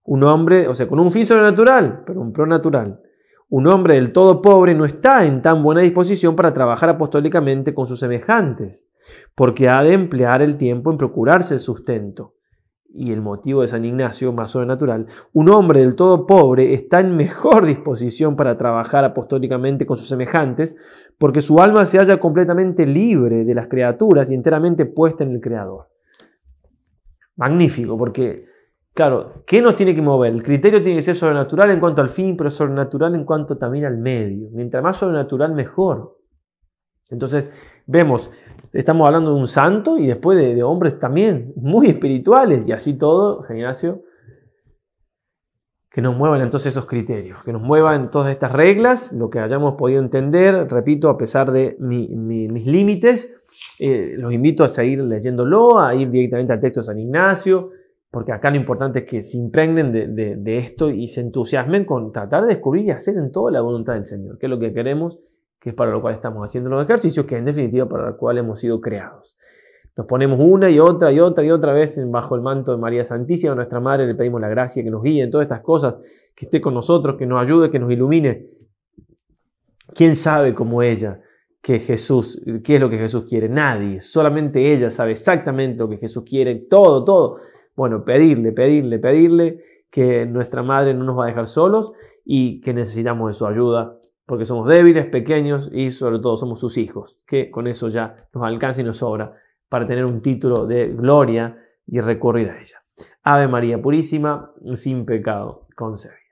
Un hombre, o sea, con un fin natural, pero un pronatural, Un hombre del todo pobre no está en tan buena disposición para trabajar apostólicamente con sus semejantes, porque ha de emplear el tiempo en procurarse el sustento y el motivo de San Ignacio, más sobrenatural, un hombre del todo pobre está en mejor disposición para trabajar apostólicamente con sus semejantes, porque su alma se halla completamente libre de las criaturas y enteramente puesta en el Creador. Magnífico, porque, claro, ¿qué nos tiene que mover? El criterio tiene que ser sobrenatural en cuanto al fin, pero sobrenatural en cuanto también al medio. Mientras más sobrenatural, mejor. Entonces, vemos Estamos hablando de un santo y después de, hombres también muy espirituales y así todo, Ignacio, que nos muevan entonces esos criterios, que nos muevan todas estas reglas, lo que hayamos podido entender, repito, a pesar de mis límites, eh, los invito a seguir leyéndolo, a ir directamente al texto de San Ignacio, porque acá lo importante es que se impregnen de, de esto y se entusiasmen con tratar de descubrir y hacer en toda la voluntad del Señor, que es lo que queremos que es para lo cual estamos haciendo los ejercicios, que en definitiva para lo cual hemos sido creados. Nos ponemos una y otra y otra y otra vez bajo el manto de María Santísima, nuestra Madre, le pedimos la gracia que nos guíe en todas estas cosas, que esté con nosotros, que nos ayude, que nos ilumine. ¿Quién sabe como ella que Jesús, qué es lo que Jesús quiere? Nadie, solamente ella sabe exactamente lo que Jesús quiere, todo, todo. Bueno, pedirle, pedirle, pedirle que nuestra Madre no nos va a dejar solos y que necesitamos de su ayuda porque somos débiles, pequeños y sobre todo somos sus hijos, que con eso ya nos alcanza y nos sobra para tener un título de gloria y recurrir a ella. Ave María Purísima, sin pecado concebida.